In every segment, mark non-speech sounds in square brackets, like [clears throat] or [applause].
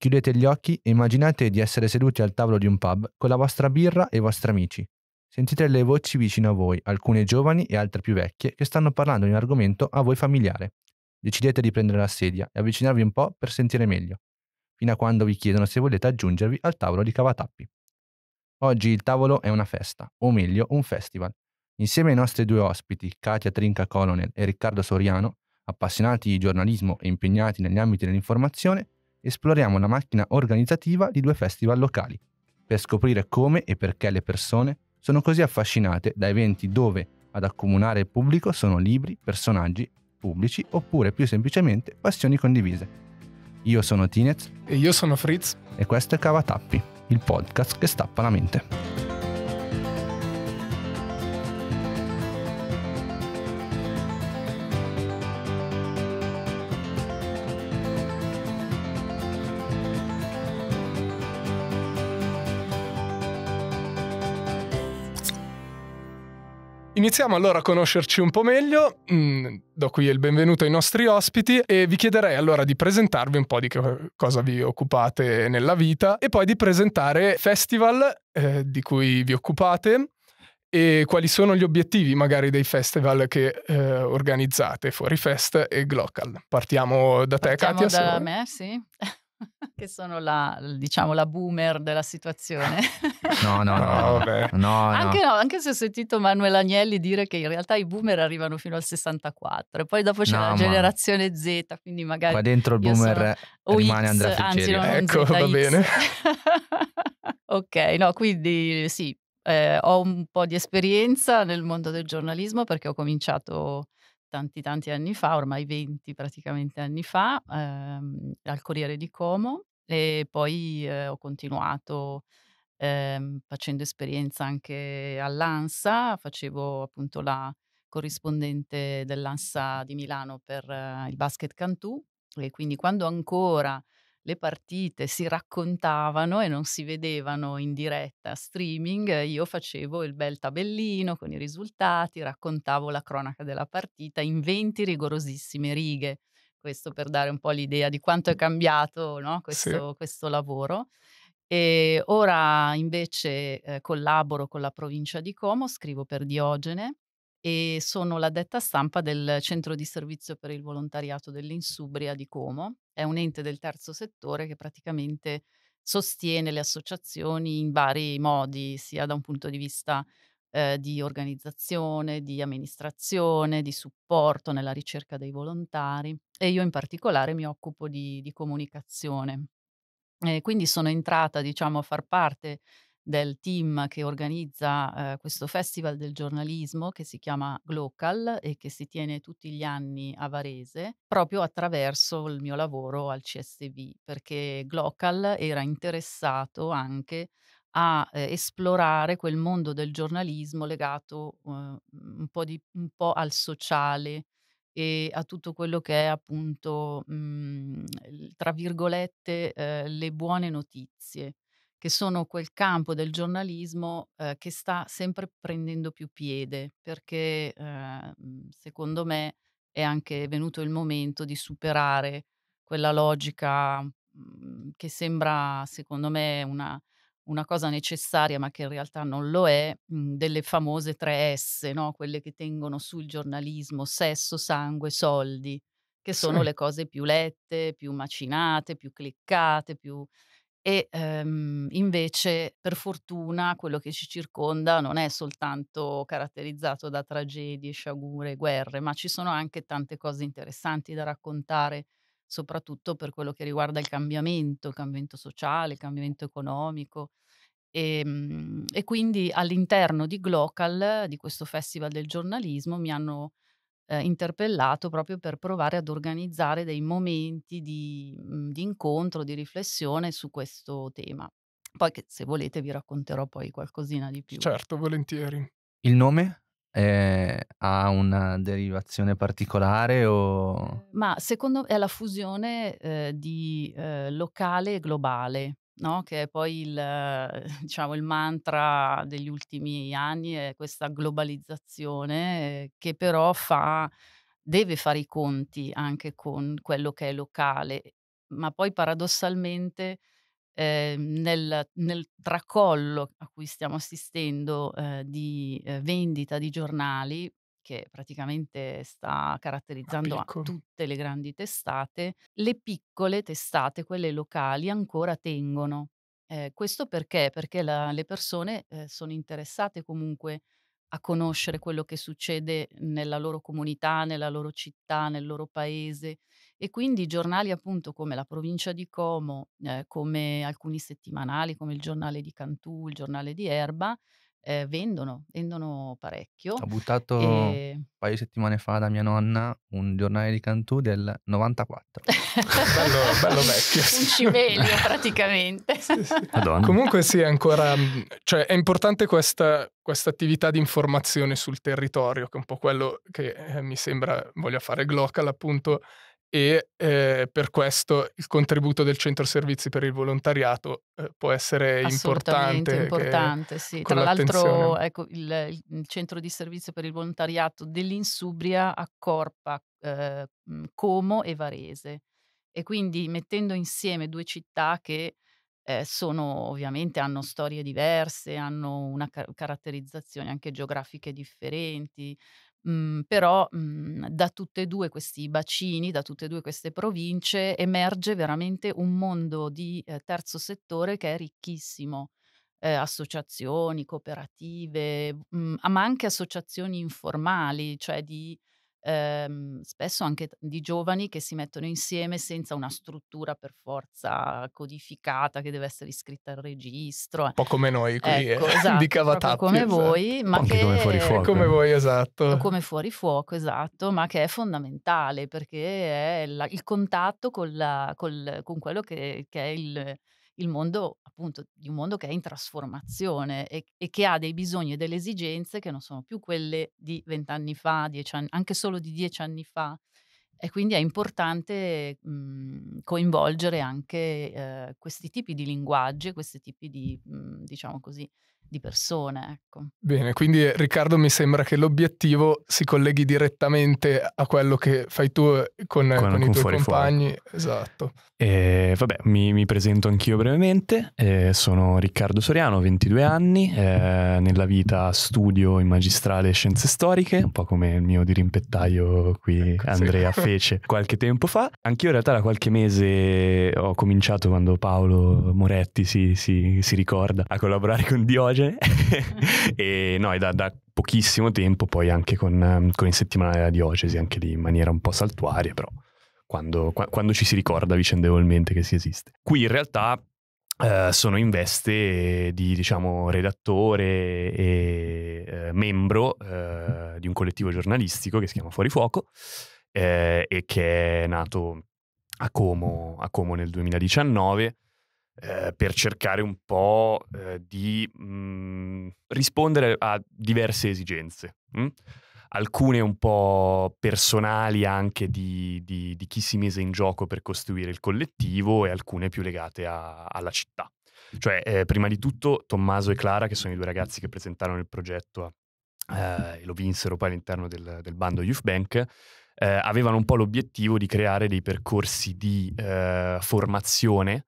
Chiudete gli occhi e immaginate di essere seduti al tavolo di un pub con la vostra birra e i vostri amici. Sentite le voci vicino a voi, alcune giovani e altre più vecchie, che stanno parlando di un argomento a voi familiare. Decidete di prendere la sedia e avvicinarvi un po' per sentire meglio, fino a quando vi chiedono se volete aggiungervi al tavolo di Cavatappi. Oggi il tavolo è una festa, o meglio un festival. Insieme ai nostri due ospiti, Katia Trinca Colonel e Riccardo Soriano, appassionati di giornalismo e impegnati negli ambiti dell'informazione, esploriamo la macchina organizzativa di due festival locali, per scoprire come e perché le persone sono così affascinate da eventi dove ad accomunare il pubblico sono libri, personaggi pubblici oppure più semplicemente passioni condivise. Io sono Tinez. E io sono Fritz. E questo è Cava Tappi, il podcast che stappa la mente. Iniziamo allora a conoscerci un po' meglio, mm, do qui il benvenuto ai nostri ospiti e vi chiederei allora di presentarvi un po' di che cosa vi occupate nella vita e poi di presentare festival eh, di cui vi occupate e quali sono gli obiettivi magari dei festival che eh, organizzate, Fuori Fest e Glocal. Partiamo da te Partiamo Katia. Partiamo da me, sì che sono la, diciamo, la boomer della situazione. No, no, no. Ah, no, no anche, no, anche se ho sentito Manuel Agnelli dire che in realtà i boomer arrivano fino al 64 e poi dopo c'è la ma... generazione Z, quindi magari... Qua dentro il boomer sono... rimane X, Andrea Ficcerio. ecco, Z, va X. bene. [laughs] ok, no, quindi sì, eh, ho un po' di esperienza nel mondo del giornalismo perché ho cominciato tanti tanti anni fa, ormai 20 praticamente anni fa, ehm, al Corriere di Como e poi eh, ho continuato ehm, facendo esperienza anche all'ANSA, facevo appunto la corrispondente dell'ANSA di Milano per eh, il basket Cantù e quindi quando ancora le partite si raccontavano e non si vedevano in diretta streaming, io facevo il bel tabellino con i risultati, raccontavo la cronaca della partita in 20 rigorosissime righe. Questo per dare un po' l'idea di quanto è cambiato no? questo, sì. questo lavoro. E ora invece eh, collaboro con la provincia di Como, scrivo per Diogene e sono la detta stampa del centro di servizio per il volontariato dell'Insubria di Como, è un ente del terzo settore che praticamente sostiene le associazioni in vari modi, sia da un punto di vista eh, di organizzazione, di amministrazione, di supporto nella ricerca dei volontari e io in particolare mi occupo di, di comunicazione. Eh, quindi sono entrata diciamo, a far parte del team che organizza eh, questo festival del giornalismo che si chiama Glocal e che si tiene tutti gli anni a Varese, proprio attraverso il mio lavoro al CSV, perché Glocal era interessato anche a eh, esplorare quel mondo del giornalismo legato eh, un, po di, un, po al sociale e a tutto quello che è appunto, mh, mm, tra virgolette, eh, le buone notizie che sono quel campo del giornalismo eh, che sta sempre prendendo più piede, perché eh, secondo me è anche venuto il momento di superare quella logica mh, che sembra, secondo me, una, una, cosa necessaria, ma che in realtà non lo è, mh, delle famose tre s no? quelle che tengono sul giornalismo sesso, sangue, soldi, che sono sì. le cose più lette, più macinate, più cliccate, più e ehm, invece, per fortuna, quello che ci circonda non è soltanto caratterizzato da tragedie, sciagure, guerre, ma ci sono anche tante cose interessanti da raccontare, soprattutto per quello che riguarda il cambiamento, il cambiamento sociale, il cambiamento economico. E, ehm, e quindi all'interno di Glocal, di questo Festival del giornalismo, mi hanno eh, interpellato proprio per provare ad organizzare dei momenti di, mm, di incontro, di riflessione su questo tema. Poi che se volete vi racconterò poi qualcosina di più. Certo, volentieri. Il nome? Eh, ha una derivazione particolare o... Ma secondo me è la fusione eh, di eh, locale e globale, no? che è poi il, eh, [laughs] diciamo, il, mantra degli ultimi anni, è questa globalizzazione eh, che però fa, deve fare i conti anche con quello che è locale, ma poi paradossalmente eh, nel, nel, tracollo a cui stiamo assistendo eh, di eh, vendita di giornali, che praticamente sta caratterizzando tutte le grandi testate, le piccole testate, quelle locali, ancora tengono. Eh, questo perché? Perché la, le persone eh, sono interessate comunque a conoscere quello che succede nella loro comunità, nella loro città, nel loro paese e quindi giornali appunto come la provincia di Como, eh, come alcuni settimanali, come il giornale di Cantù, il giornale di Erba, eh, vendono, vendono parecchio. Ho buttato e... un paio di settimane fa da mia nonna un giornale di Cantù del 94. [laughs] bello, bello vecchio. un cimelio [laughs] praticamente. Sì, sì. Comunque sì, ancora... Mm, cioè è importante questa, questa attività di informazione sul territorio, che è un po' quello che eh, mi sembra voglia fare Glocal appunto e eh, per questo il contributo del centro servizi per il volontariato eh, può essere importante. importante che, sì. Tra l'altro ecco, il, il, centro di servizio per il volontariato dell'Insubria accorpa eh, Como e Varese e quindi mettendo insieme due città che ehm, sono ovviamente hanno storie diverse, hanno una car- caratterizzazione anche geografiche differenti, Mhmm, però mh, mhmm, da tutte e due questi bacini, da tutte e due queste province emerge veramente un mondo di eh, terzo settore che è ricchissimo. Eh, associazioni, cooperative, mh, mhmm, ma anche associazioni informali, cioè di ehm, spesso anche di giovani che si mettono insieme senza una struttura per forza codificata che deve essere iscritta al registro. Un po' come noi qui, eh, ecco, eh, [laughs] esatto, di cavatappi. come esatto. voi, ma anche che... Come fuori fuoco. Come voi, esatto. Come fuori fuoco, esatto, ma che è fondamentale perché è la, il contatto con, col, con quello che, che è il il mondo, appunto, di un mondo che è in trasformazione e, e che ha dei bisogni e delle esigenze che non sono più quelle di vent'anni fa, anni, anche solo di dieci anni fa. E quindi è importante mh, mhmm, coinvolgere anche eh, questi tipi di linguaggi, questi tipi di, mh, mhmm, diciamo così, di persone. Ecco. Bene, quindi eh, Riccardo mi sembra che l'obiettivo si colleghi direttamente a quello che fai tu eh, con, con, con i tuoi compagni. Fuori. Esatto. E, vabbè, mi, mi presento anch'io brevemente. Eh, sono Riccardo Soriano, 22 anni, eh, nella vita studio in magistrale scienze storiche, un po' come il mio dirimpettaio qui ecco, Andrea sì. [laughs] fece qualche tempo fa. Anch'io in realtà da qualche mese ho cominciato quando Paolo Moretti si, si, si ricorda a collaborare con Diogene pagine mm. [laughs] e noi da, da, pochissimo tempo poi anche con, ehm, con il settimanale della diocesi, anche lì in maniera un po' saltuaria, però quando, quando ci si ricorda vicendevolmente che si esiste. Qui in realtà Uh, sono in veste di diciamo, redattore e uh, membro uh, di un collettivo giornalistico che si chiama Fuori Fuoco e che è nato a Como, a Como nel 2019 eh, per cercare un po' eh, di mh, mm, rispondere a diverse esigenze. Mh? Mm? Alcune un po' personali anche di, di, di, chi si mise in gioco per costruire il collettivo e alcune più legate a, alla città. Cioè, eh, prima di tutto, Tommaso e Clara, che sono i due ragazzi che presentarono il progetto eh, e lo vinsero poi all'interno del, del bando Youth Bank, eh, avevano un po' l'obiettivo di creare dei percorsi di eh, formazione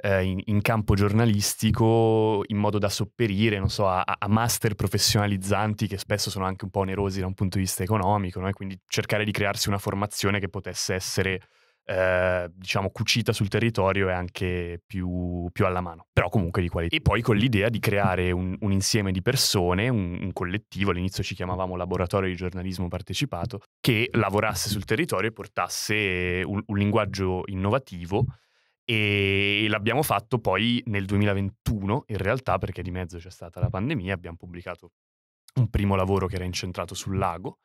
eh, in, in, campo giornalistico in modo da sopperire non so, a, a, master professionalizzanti che spesso sono anche un po' onerosi da un punto di vista economico, no? e quindi cercare di crearsi una formazione che potesse essere eh, diciamo cucita sul territorio e anche più, più, alla mano, però comunque di qualità. E poi con l'idea di creare un, un insieme di persone, un, un, collettivo, all'inizio ci chiamavamo laboratorio di giornalismo partecipato, che lavorasse sul territorio e portasse un, un linguaggio innovativo e l'abbiamo fatto poi nel 2021 in realtà perché di mezzo c'è stata la pandemia, abbiamo pubblicato un primo lavoro che era incentrato sul lago,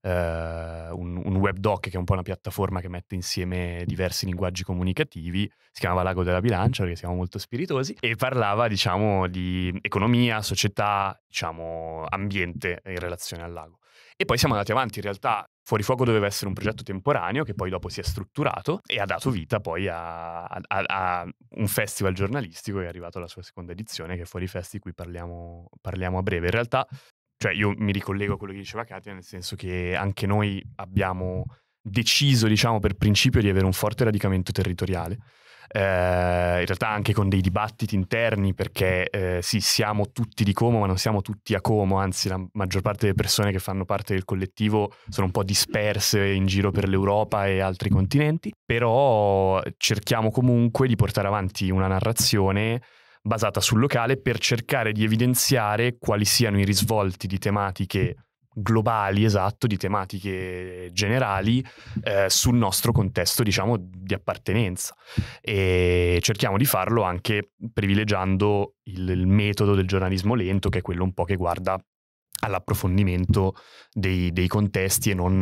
eh, un, un webdoc che è un po' una piattaforma che mette insieme diversi linguaggi comunicativi, si chiamava Lago della Bilancia perché siamo molto spiritosi e parlava diciamo di economia, società, diciamo ambiente in relazione al lago. E poi siamo andati avanti in realtà Fuori Fuoco doveva essere un progetto temporaneo che poi dopo si è strutturato e ha dato vita poi a, a, a un festival giornalistico che è arrivato alla sua seconda edizione, che è Fuori Festi, di cui parliamo, parliamo a breve. In realtà, cioè io mi ricollego a quello che diceva Katia, nel senso che anche noi abbiamo deciso, diciamo, per principio di avere un forte radicamento territoriale eh, in realtà anche con dei dibattiti interni perché eh, sì, siamo tutti di Como ma non siamo tutti a Como, anzi la maggior parte delle persone che fanno parte del collettivo sono un po' disperse in giro per l'Europa e altri continenti, però cerchiamo comunque di portare avanti una narrazione basata sul locale per cercare di evidenziare quali siano i risvolti di tematiche globali, esatto, di tematiche generali eh, sul nostro contesto, diciamo, di appartenenza. E cerchiamo di farlo anche privilegiando il, il, metodo del giornalismo lento, che è quello un po' che guarda all'approfondimento dei, dei, contesti e non,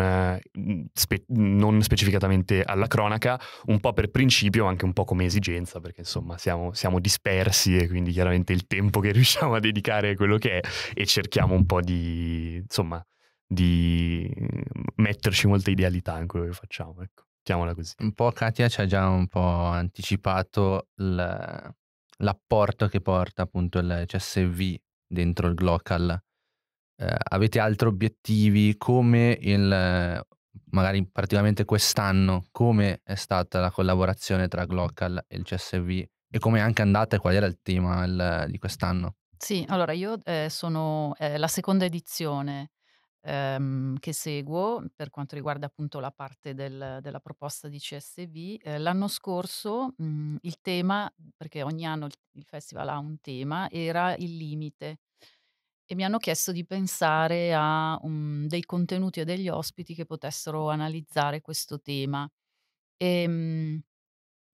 mm, spe, non, specificatamente alla cronaca, un po' per principio, anche un po' come esigenza, perché insomma siamo, siamo, dispersi e quindi chiaramente il tempo che [laughs] riusciamo a dedicare è quello che è e cerchiamo un po' di, insomma, di metterci molta idealità in quello che facciamo, ecco, mettiamola così. Un po' Katia ci ha già un po' anticipato l'apporto che porta appunto il CSV dentro il Glocal eh, avete altri obiettivi? Come il, magari praticamente quest'anno, come è stata la collaborazione tra Glocal e il CSV e come è anche andata e qual era il tema il, di quest'anno? Sì, allora io eh, sono eh, la seconda edizione ehm, che seguo per quanto riguarda appunto la parte del, della proposta di CSV. Eh, l'anno scorso mh, mm, il tema, perché ogni anno il, il festival ha un tema, era il limite e mi hanno chiesto di pensare a um, dei contenuti e degli ospiti che potessero analizzare questo tema. E, um,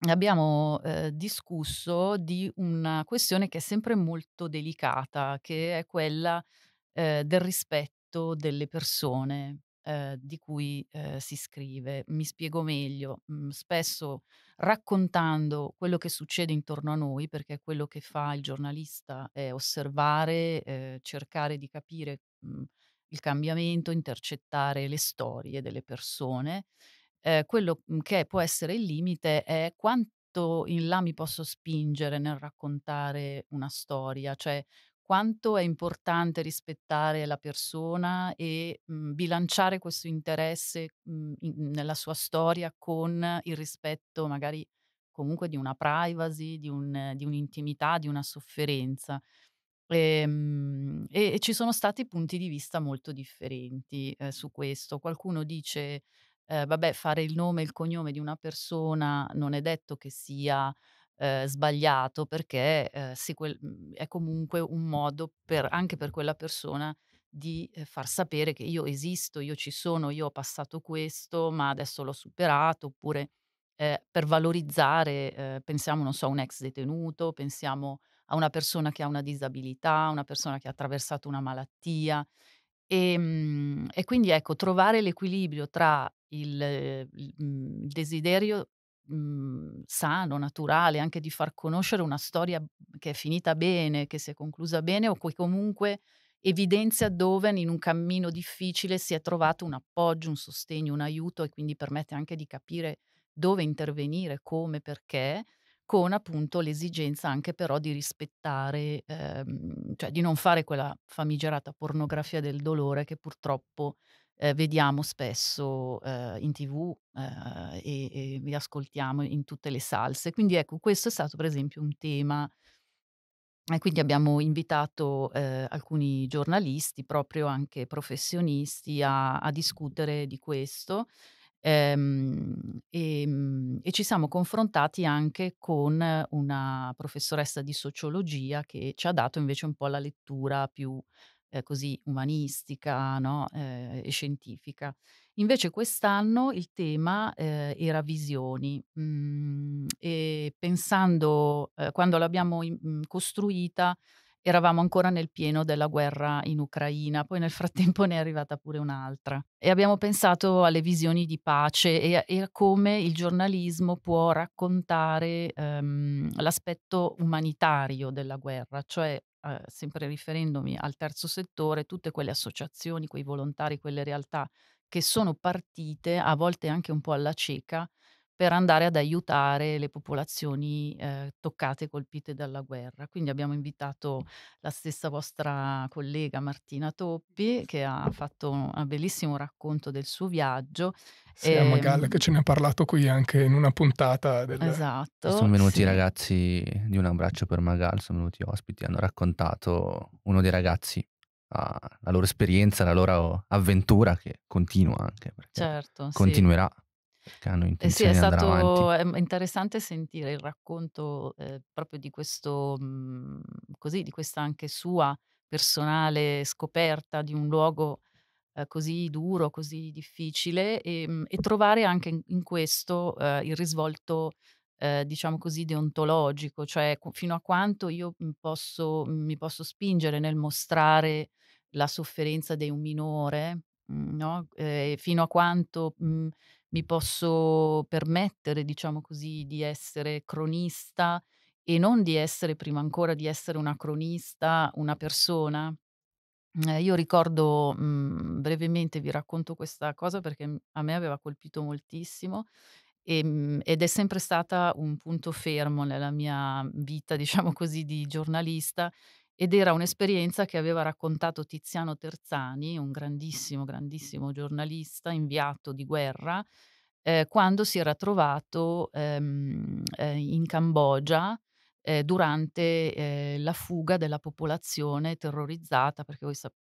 abbiamo eh, discusso di una questione che è sempre molto delicata, che è quella eh, del rispetto delle persone eh, di cui eh, si scrive. Mi spiego meglio, mm, spesso raccontando quello che succede intorno a noi, perché quello che fa il giornalista è osservare, eh, cercare di capire mh, mm, il cambiamento, intercettare le storie delle persone. Eh, quello mm, che può essere il limite è quanto in là mi posso spingere nel raccontare una storia, cioè quanto è importante rispettare la persona e mh, mhmm, bilanciare questo interesse mh, mhmm, in, nella sua storia con il rispetto magari comunque di una privacy, di, un, di un'intimità, di una sofferenza. E, ehm, mh, e, e, ci sono stati punti di vista molto differenti eh, su questo. Qualcuno dice, eh, vabbè, fare il nome e il cognome di una persona non è detto che sia eh, sbagliato perché eh, quel, mm, è comunque un modo per, anche per quella persona di eh, far sapere che io esisto, io ci sono, io ho passato questo, ma adesso l'ho superato, oppure eh, per valorizzare, eh, pensiamo, non so, un ex detenuto, pensiamo a una persona che ha una disabilità, una persona che ha attraversato una malattia. E, ehm, e quindi ecco, trovare l'equilibrio tra il, il mm, desiderio mh, mhmm, sano, naturale, anche di far conoscere una storia che è finita bene, che si è conclusa bene o che comunque evidenzia dove in un cammino difficile si è trovato un appoggio, un sostegno, un aiuto e quindi permette anche di capire dove intervenire, come, perché, con appunto l'esigenza anche però di rispettare, ehm, cioè di non fare quella famigerata pornografia del dolore che purtroppo eh, vediamo spesso eh, in tv eh, e, e li ascoltiamo in tutte le salse. Quindi ecco, questo è stato per esempio un tema e quindi abbiamo invitato eh, alcuni giornalisti, proprio anche professionisti, a, a discutere di questo ehm, e, ehm, e, ci siamo confrontati anche con una professoressa di sociologia che ci ha dato invece un po' la lettura più eh, così umanistica no? eh, e scientifica. Invece quest'anno il tema eh, era visioni mm, e pensando, eh, quando l'abbiamo in, mm, costruita, eravamo ancora nel pieno della guerra in Ucraina, poi nel frattempo ne è arrivata pure un'altra. E abbiamo pensato alle visioni di pace e a, e a come il giornalismo può raccontare um, l'aspetto umanitario della guerra, cioè eh, sempre riferendomi al terzo settore, tutte quelle associazioni, quei volontari, quelle realtà che sono partite a volte anche un po' alla cieca per andare ad aiutare le popolazioni eh, toccate, colpite dalla guerra. Quindi abbiamo invitato la stessa vostra collega Martina Toppi che ha fatto un bellissimo racconto del suo viaggio. Sì, e... Magalla ehm che ce ne ha parlato qui anche in una puntata. Del... Esatto. Sono venuti i ragazzi di un abbraccio per Magal, sono venuti ospiti, hanno raccontato uno dei ragazzi ah, la loro esperienza, la loro avventura che continua anche. Certo. Continuerà. Sì perché hanno intenzione eh sì, è stato avanti. Ehm, interessante sentire il racconto eh, proprio di questo, mh, mm, così, di questa anche sua personale scoperta di un luogo eh, così duro, così difficile e, ehm, mh, e trovare anche in, in questo eh, il risvolto, eh, diciamo così, deontologico, cioè fino a quanto io posso, mi posso spingere nel mostrare la sofferenza di un minore Mhmm, no? eh, fino a quanto mh, mhmm, mi posso permettere, diciamo così, di essere cronista e non di essere, prima ancora di essere una cronista, una persona. Eh, io ricordo mh, mhmm, brevemente, vi racconto questa cosa perché a me aveva colpito moltissimo e, ehm, ed è sempre stata un punto fermo nella mia vita, [laughs] diciamo così, di giornalista ed era un'esperienza che aveva raccontato Tiziano Terzani, un grandissimo, grandissimo giornalista, inviato di guerra, eh, quando si era trovato ehm, eh, in Cambogia eh, durante eh, la fuga della popolazione terrorizzata, perché voi sap-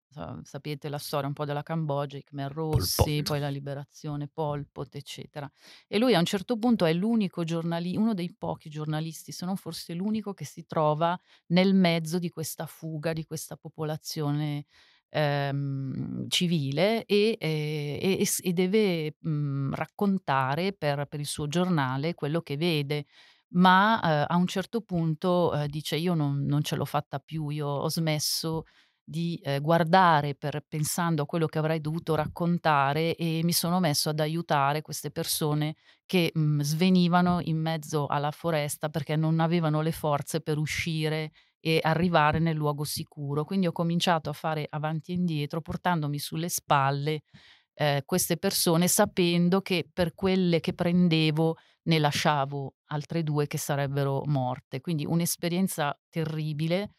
sapete la storia un po' della Cambogia, i Khmer Rossi, poi la liberazione Pol Pot, eccetera. E lui a un certo punto è l'unico giornalista, uno dei pochi giornalisti, se non forse l'unico, che si trova nel mezzo di questa fuga, di questa popolazione Ehm, civile e, eh, e, e deve mh, mhmm, raccontare per, per, il suo giornale quello che vede, ma eh, a un certo punto eh, dice io non, non, ce l'ho fatta più, io ho smesso di eh, guardare per, pensando a quello che avrei dovuto raccontare e mi sono messo ad aiutare queste persone che mh, mhmm, svenivano in mezzo alla foresta perché non avevano le forze per uscire e arrivare nel luogo sicuro. Quindi ho cominciato a fare avanti e indietro portandomi sulle spalle eh, queste persone sapendo che per quelle che prendevo ne lasciavo altre due che sarebbero morte. Quindi un'esperienza terribile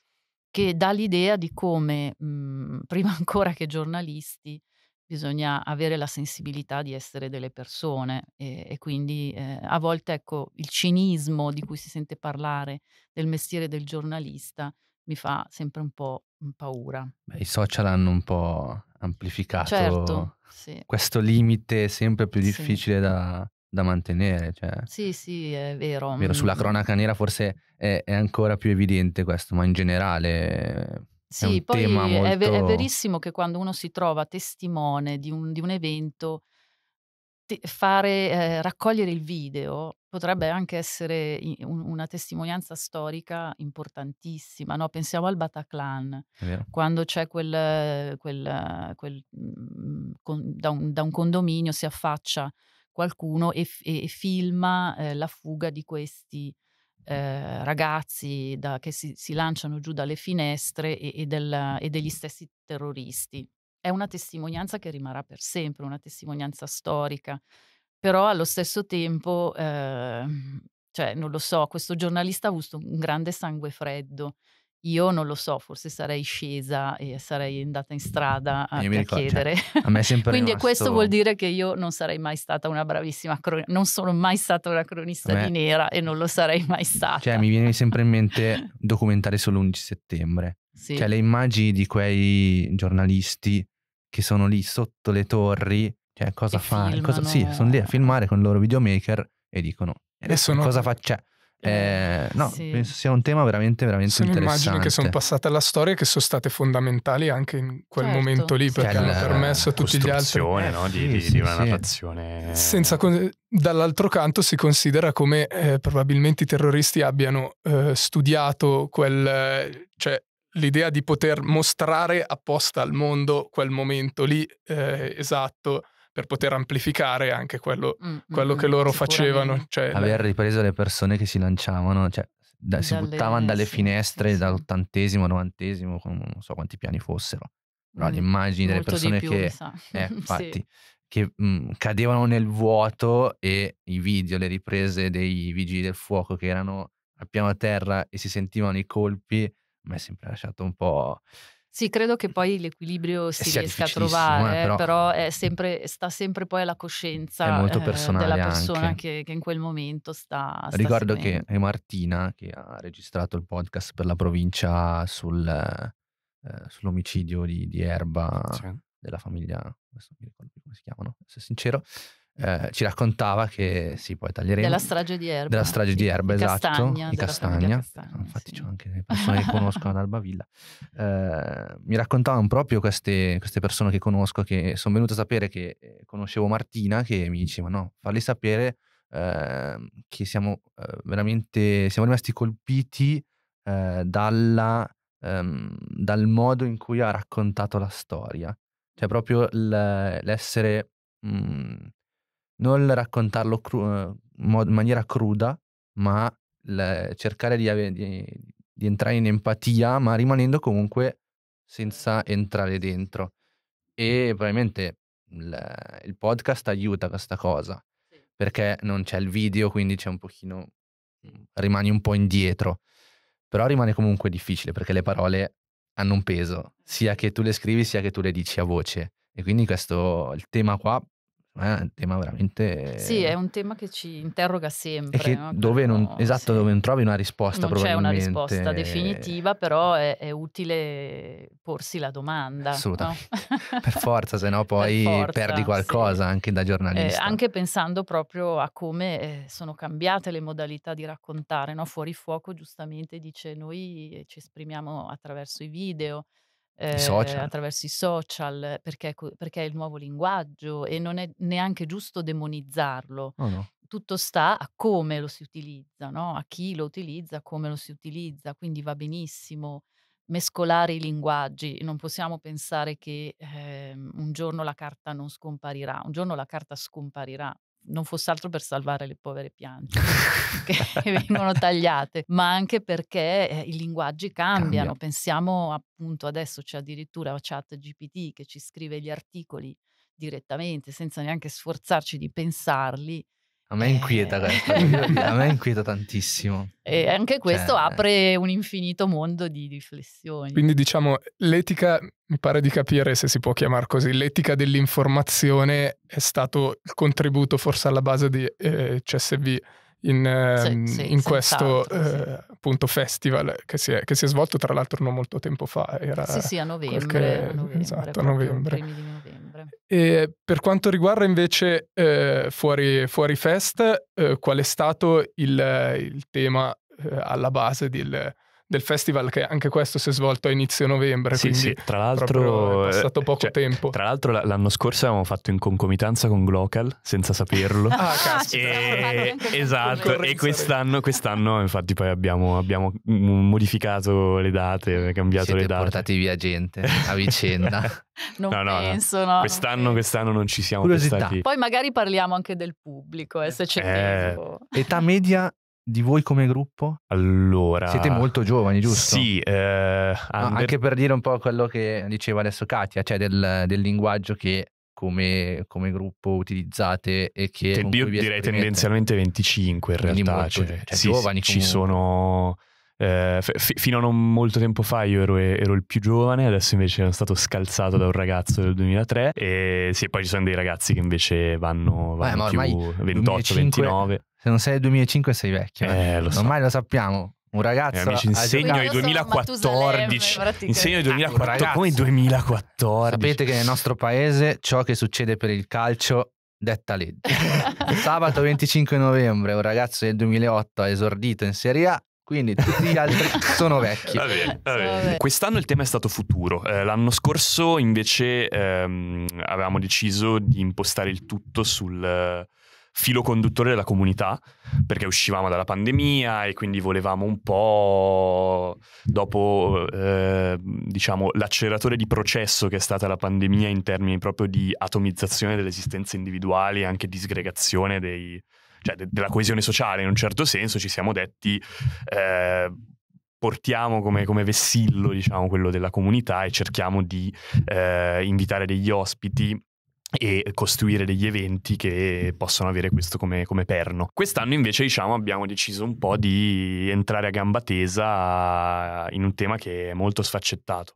che dà l'idea di come, mh, mhmm, [laughs] prima ancora che giornalisti, bisogna avere la sensibilità di essere delle persone e, e quindi eh, a volte ecco, il cinismo di cui si sente parlare del mestiere del giornalista mi fa sempre un po' mhmm, paura. Beh, I social hanno un po' amplificato certo, sì. questo limite sempre più difficile sì. da, da mantenere. Cioè. Sì, sì, è vero. vero. Sulla mm. cronaca nera forse è, è, ancora più evidente questo, ma in generale... Sì, è poi molto... è, ver- è, verissimo che quando uno si trova testimone di un, di un evento, te- fare, eh, raccogliere il video potrebbe anche essere in, una testimonianza storica importantissima. No? Pensiamo al Bataclan, quando c'è quel, quel, quel mm, con, da, un, da un condominio si affaccia qualcuno e, e, e filma eh, la fuga di questi eh, ragazzi da, che si, si, lanciano giù dalle finestre e, del, e degli stessi terroristi. È una testimonianza che rimarrà per sempre, una testimonianza storica, però allo stesso tempo, eh, cioè, non lo so, questo giornalista ha avuto un grande sangue freddo io non lo so, forse sarei scesa e sarei andata in strada a, ricordo, chiedere. Cioè, a me [laughs] sempre Quindi rimasto... questo vuol dire che io non sarei mai stata una bravissima cronista, non sono mai stata una cronista me... di nera e non lo sarei mai cioè, stata. Cioè mi viene sempre in mente [laughs] documentare solo l'11 settembre. Sì. Cioè le immagini di quei giornalisti che sono lì sotto le torri, cioè cosa fanno? Cosa... Sì, sono lì a filmare con il loro videomaker e dicono adesso no. cosa faccia? Eh, eh, no, sì. penso sia un tema veramente, veramente sono interessante. Sono immagini che sono passate alla storia e che sono state fondamentali anche in quel certo. momento lì, perché hanno permesso a tutti gli altri... Eh, no? Di, sì, di, sì, di una narrazione... Senza, dall'altro canto si considera come eh, probabilmente i terroristi abbiano eh, studiato quel... Cioè, l'idea di poter mostrare apposta al mondo quel momento lì eh, esatto per poter amplificare anche quello, mm, quello mm, che loro facevano. Cioè, Aver ripreso le persone che si lanciavano, cioè, da, si dalle, buttavano dalle sì, finestre sì, dall'ottantesimo, novantesimo, non so quanti piani fossero. Però mm, l'immagine delle persone più, che, eh, [laughs] infatti, sì. che mh, mm, cadevano nel vuoto e i video, le riprese dei vigili del fuoco che erano a piano terra e si sentivano i colpi, mi ha sempre lasciato un po' Sì, credo che poi l'equilibrio eh, si Sia riesca a trovare, eh, eh, però, però sempre, eh, sta sempre poi alla coscienza eh, della persona che, che, in quel momento sta. sta Ricordo seguendo. che è Martina che ha registrato il podcast per la provincia sul, eh, sull'omicidio di, di Erba sì. della famiglia, non mi ricordo più come si chiamano, se sincero. Eh, ci raccontava che sì, poi taglieremo della strage di Erba, della strage sì, di Erba, esatto, Castagna, di Castagna. Castagna infatti sì. c'ho anche le persone che conosco ad Albavilla. Eh, mi raccontavano proprio queste, queste, persone che conosco che sono venute a sapere che eh, conoscevo Martina che mi diceva no, farli sapere eh, che siamo eh, veramente siamo rimasti colpiti dalla, ehm, dal modo in cui ha raccontato la storia, cioè proprio l'essere mh, mm, non raccontarlo cru- eh, in maniera cruda, ma le, eh, cercare di, ave- di, di, entrare in empatia, ma rimanendo comunque senza entrare dentro. E probabilmente il, eh, il podcast aiuta questa cosa, sì. perché non c'è il video, quindi c'è un pochino, mm, rimani un po' indietro. Però rimane comunque difficile perché le parole hanno un peso, sia che tu le scrivi sia che tu le dici a voce. E quindi questo, il tema qua è eh, un tema veramente... Sì, è un tema che ci interroga sempre. Che no? dove non, esatto, sì. dove non trovi una risposta non c'è una risposta definitiva, però è, è utile porsi la domanda. Assolutamente. No? [laughs] per forza, se no poi forza, perdi qualcosa sì. anche da eh, giornalista. Eh, anche pensando proprio a come eh, sono cambiate le modalità di raccontare. No? Fuori fuoco giustamente dice noi ci esprimiamo attraverso i video, eh, I attraverso i social, perché, perché, è il nuovo linguaggio e non è neanche giusto demonizzarlo. Oh no. Tutto sta a come lo si utilizza, no? a chi lo utilizza, come lo si utilizza, quindi va benissimo mescolare i linguaggi, non possiamo pensare che eh, un giorno la carta non scomparirà, un giorno la carta scomparirà, non fosse altro per salvare le povere piante [laughs] che [laughs] vengono tagliate, ma anche perché eh, i linguaggi cambiano. Cambia. Pensiamo appunto adesso c'è addirittura chat GPT che ci scrive gli articoli direttamente senza neanche sforzarci di pensarli a me inquieta eh. questa, a me inquieta [laughs] tantissimo. E anche questo cioè... apre un infinito mondo di riflessioni. Quindi diciamo, l'etica, mi pare di capire se si può chiamare così, l'etica dell'informazione è stato il contributo forse alla base di eh, CSV in, sì, ehm, sì, in questo eh, appunto festival che si, è, che si, è, svolto tra l'altro non molto tempo fa. Era sì, sì, a novembre. Qualche... A novembre esatto, a novembre. Certo. E per quanto riguarda invece eh, fuori, fuori, Fest, eh, qual è stato il, il tema eh, alla base del, del festival che anche questo si è svolto a inizio novembre. Sì, sì, tra l'altro è eh, passato poco cioè, tempo. Tra l'altro l'anno scorso avevamo fatto in concomitanza con Glocal senza saperlo. [laughs] ah, caspita. Ah, e, esatto, e quest'anno, quest'anno infatti poi abbiamo, abbiamo modificato le date, cambiato Siete le date. portati via gente a vicenda. [laughs] non no, no, penso, no. Quest'anno, quest'anno non ci siamo Curiosità. Poi magari parliamo anche del pubblico, eh, se c'è eh, tempo. Età media di voi come gruppo? Allora... Siete molto giovani, giusto? Sì. Eh, under... Ah, anche per dire un po' quello che diceva adesso Katia, cioè del, del linguaggio che come, come, gruppo utilizzate e che... Che cioè, io direi tendenzialmente 25 in realtà. Molto, cioè, cioè sì, giovani sì, ci sono... Eh, f- fino a non molto tempo fa io ero, ero, il più giovane, adesso invece sono stato scalzato da un ragazzo del 2003 e sì, poi ci sono dei ragazzi che invece vanno, eh, vanno Beh, più 28, 2005, 29. Se non sei del 2005 sei vecchio. Eh, Lo so. Ormai lo sappiamo. Un ragazzo. Eh, insegno ai 2014. Insegno ai 2014. Ecco, come 2014. Sapete che nel nostro paese ciò che succede per il calcio detta legge. [laughs] Sabato 25 novembre un ragazzo del 2008 ha esordito in Serie A quindi tutti gli altri [laughs] sono vecchi. Va bene, va bene. Quest'anno il tema è stato futuro. Eh, l'anno scorso invece ehm, avevamo deciso di impostare il tutto sul, filo conduttore della comunità, perché uscivamo dalla pandemia e quindi volevamo un po', dopo eh, diciamo, l'acceleratore di processo che è stata la pandemia in termini proprio di atomizzazione delle esistenze individuali e anche disgregazione dei, cioè de- della coesione sociale in un certo senso, ci siamo detti... Eh, portiamo come, come, vessillo, diciamo, quello della comunità e cerchiamo di eh, invitare degli ospiti e costruire degli eventi che possono avere questo come, come, perno. Quest'anno invece diciamo abbiamo deciso un po' di entrare a gamba tesa in un tema che è molto sfaccettato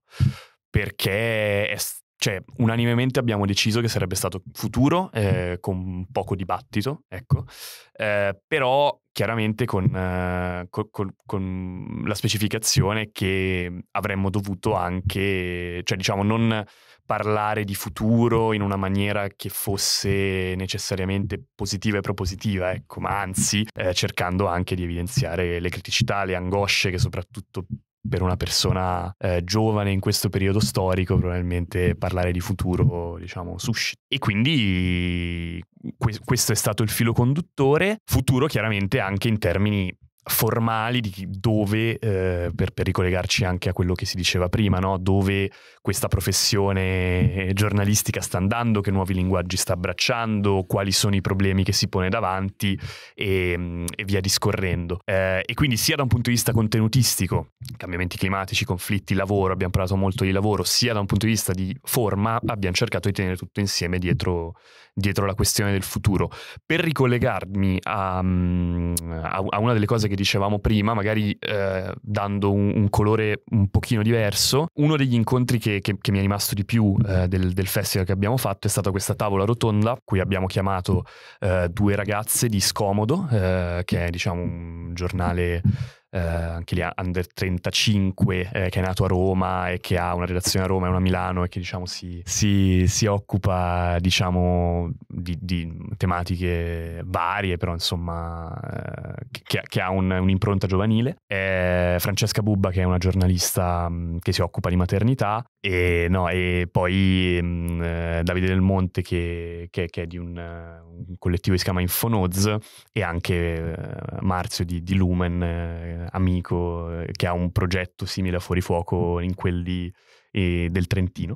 perché è stato cioè, unanimemente abbiamo deciso che sarebbe stato futuro, eh, con poco dibattito, ecco, eh, però chiaramente con, eh, con, con, con, la specificazione che avremmo dovuto anche, cioè diciamo non parlare di futuro in una maniera che fosse necessariamente positiva e propositiva, ecco, ma anzi eh, cercando anche di evidenziare le criticità, le angosce che soprattutto per una persona eh, giovane in questo periodo storico probabilmente parlare di futuro, diciamo, suscita. E quindi que- questo è stato il filo conduttore, futuro chiaramente anche in termini formali di dove, eh, per, per, ricollegarci anche a quello che si diceva prima, no? dove questa professione giornalistica sta andando, che nuovi linguaggi sta abbracciando, quali sono i problemi che si pone davanti e, e via discorrendo. Eh, e quindi sia da un punto di vista contenutistico, cambiamenti climatici, conflitti, lavoro, abbiamo parlato molto di lavoro, sia da un punto di vista di forma, abbiamo cercato di tenere tutto insieme dietro, dietro la questione del futuro. Per ricollegarmi mm, a, a una delle cose che dicevamo prima, magari eh, dando un, un, colore un pochino diverso, uno degli incontri che, che, che mi è rimasto di più eh, del, del, festival che abbiamo fatto è stata questa tavola rotonda, cui abbiamo chiamato eh, due ragazze di Scomodo, eh, che è diciamo un giornale eh, anche lì under 35, eh, che è nato a Roma e che ha una redazione a Roma e una a Milano e che diciamo si, si, si occupa diciamo di, di, tematiche varie, però insomma eh, che, che, ha un, un'impronta giovanile. È eh, Francesca Bubba che è una giornalista mh, che si occupa di maternità e, no, e poi mh, mm, eh, Davide Del Monte, che, che, che è di un, eh, un, collettivo che si chiama Infonoz, e anche uh, Marzio di, di Lumen, uh, amico, che ha un progetto simile a Fuori Fuoco in quelli eh, del Trentino.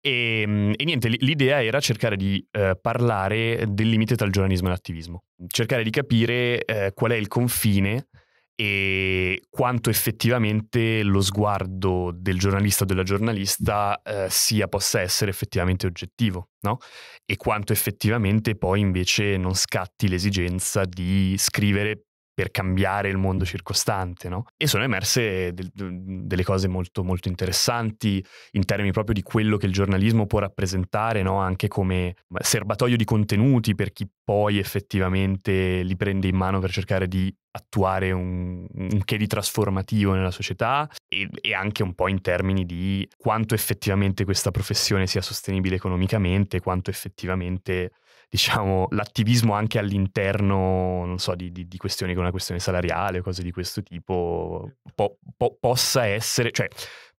E, mm, e, niente, l'idea era cercare di eh, parlare del limite tra il giornalismo e l'attivismo, cercare di capire eh, qual è il confine e quanto effettivamente lo sguardo del giornalista o della giornalista eh, sia possa essere effettivamente oggettivo, no? E quanto effettivamente poi invece non scatti l'esigenza di scrivere per cambiare il mondo circostante, no? E sono emerse de- delle cose molto, molto interessanti in termini proprio di quello che il giornalismo può rappresentare, no? Anche come serbatoio di contenuti per chi poi effettivamente li prende in mano per cercare di attuare un, un, che di trasformativo nella società e, e, anche un po' in termini di quanto effettivamente questa professione sia sostenibile economicamente, quanto effettivamente diciamo, l'attivismo anche all'interno, non so, di, di, di questioni come una questione salariale, o cose di questo tipo, po, po, possa essere, cioè,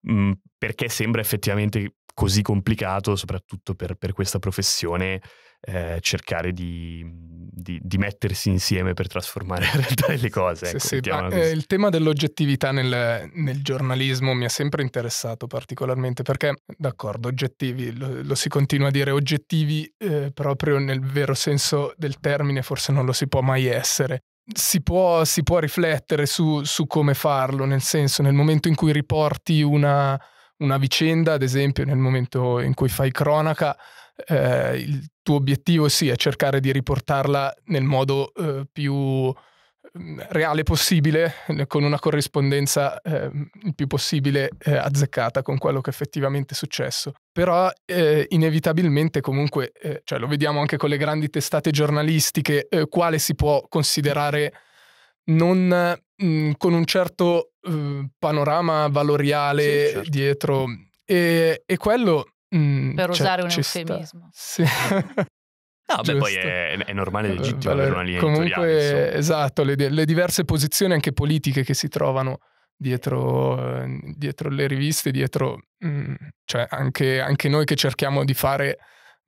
mh, perché sembra effettivamente così complicato, soprattutto per, per questa professione, eh, cercare di, di, di, mettersi insieme per trasformare [laughs] in realtà le cose. Ecco, sì, ma, eh, il tema dell'oggettività nel, nel, giornalismo mi ha sempre interessato particolarmente perché, d'accordo, oggettivi, lo, lo si continua a dire oggettivi eh, proprio nel vero senso del termine, forse non lo si può mai essere. Si può, si può riflettere su, su come farlo, nel senso, nel momento in cui riporti una, una vicenda, ad esempio nel momento in cui fai cronaca, eh, il tuo obiettivo sì è cercare di riportarla nel modo eh, più mm, reale possibile, eh, con una corrispondenza eh, il più possibile eh, azzeccata con quello che effettivamente è successo. Però eh, inevitabilmente comunque, eh, cioè, lo vediamo anche con le grandi testate giornalistiche, eh, quale si può considerare non Mm, con un certo uh, panorama valoriale sì, certo. dietro. E, e quello... Mh, mm, per cioè, usare un eufemismo. Sì. [laughs] No, beh, poi è, è normale e legittimo avere una linea Comunque, esatto, le, le, diverse posizioni anche politiche che si trovano dietro, eh, dietro le riviste, dietro... Mh, mm, cioè anche, anche, noi che cerchiamo di fare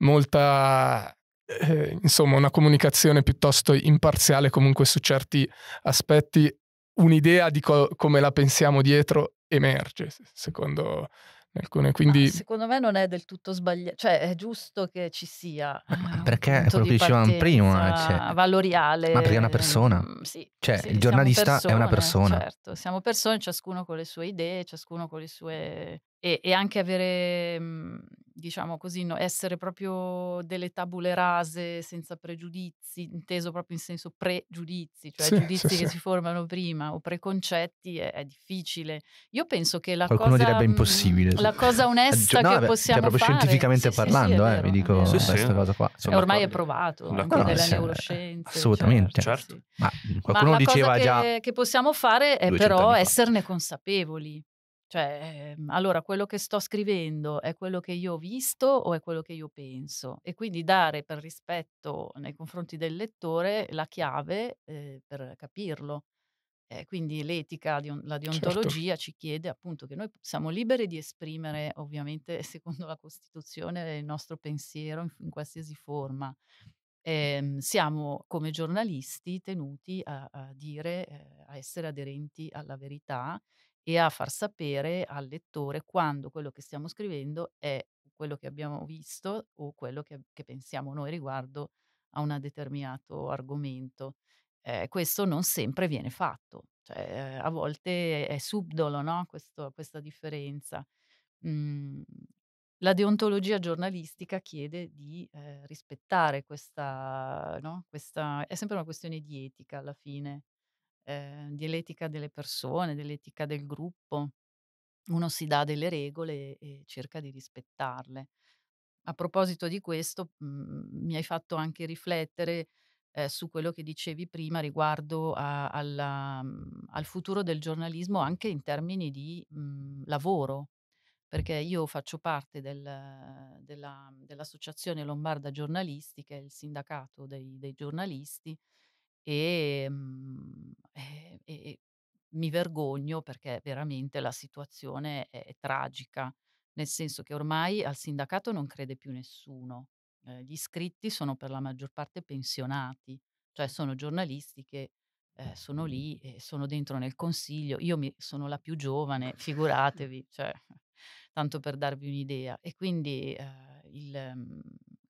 molta... Eh, insomma, una comunicazione piuttosto imparziale comunque su certi aspetti un'idea di co come la pensiamo dietro emerge, secondo alcune. Quindi... secondo me non è del tutto sbagliato, cioè è giusto che ci sia. Perché è quello che dicevamo prima. Cioè... Valoriale. Ma perché è una persona. Mm, sì, cioè sì, il giornalista persone, è una persona. Certo, siamo persone, ciascuno con le sue idee, ciascuno con le sue e, e anche avere, mhmm, diciamo così, no, essere proprio delle tabule rase senza pregiudizi, inteso proprio in senso pregiudizi, cioè sì, giudizi sì, che sì. si formano prima o preconcetti, è, è, difficile. Io penso che la Qualcuno cosa... direbbe mhmm, impossibile. La cosa [laughs] onesta no, che beh, cioè possiamo fare... proprio fare... scientificamente parlando, eh, vero, mi dico questa cosa qua. Insomma, ormai è provato, anche cosa, delle neuroscienze. Assolutamente. Cioè, certo. Ma qualcuno Ma diceva che, già... che possiamo fare è però esserne consapevoli cioè, ehm, allora quello che sto scrivendo è quello che io ho visto o è quello che io penso? E quindi dare per rispetto nei confronti del lettore la chiave eh, per capirlo. Eh, quindi l'etica, la certo. deontologia certo. ci chiede appunto che noi siamo liberi di esprimere, ovviamente [laughs] secondo la Costituzione, il nostro pensiero in, in qualsiasi forma. Eh, siamo come giornalisti tenuti a, a dire, eh, a essere aderenti alla verità e a far sapere al lettore quando quello che stiamo scrivendo è quello che abbiamo visto o quello che, che pensiamo noi riguardo a un determinato argomento. Eh, questo non sempre viene fatto, cioè, eh, a volte è, subdolo no? questo, questa differenza. Mm, la deontologia giornalistica chiede di eh, rispettare questa, no? questa, è sempre una questione di etica alla fine, eh, dell'etica delle persone, dell'etica del gruppo. Uno si dà delle regole e cerca di rispettarle. A proposito di questo, mh, mm, mi hai fatto anche riflettere eh, su quello che dicevi prima riguardo a, alla, mm, al futuro del giornalismo anche in termini di mh, mm, lavoro, perché io faccio parte del, della, dell'Associazione Lombarda Giornalisti, che è il sindacato dei, dei giornalisti, e, mm, eh, e e mi vergogno perché veramente la situazione è è tragica, nel senso che ormai al sindacato non crede più nessuno. Ehm, gli iscritti sono per la maggior parte pensionati, cioè sono giornalisti che, ehm, sono mm. lì e sono dentro nel consiglio. Io mi sono la più giovane, [laughs] figuratevi, cioè [laughs] tanto per darvi un'idea. E quindi, ehm, il mm,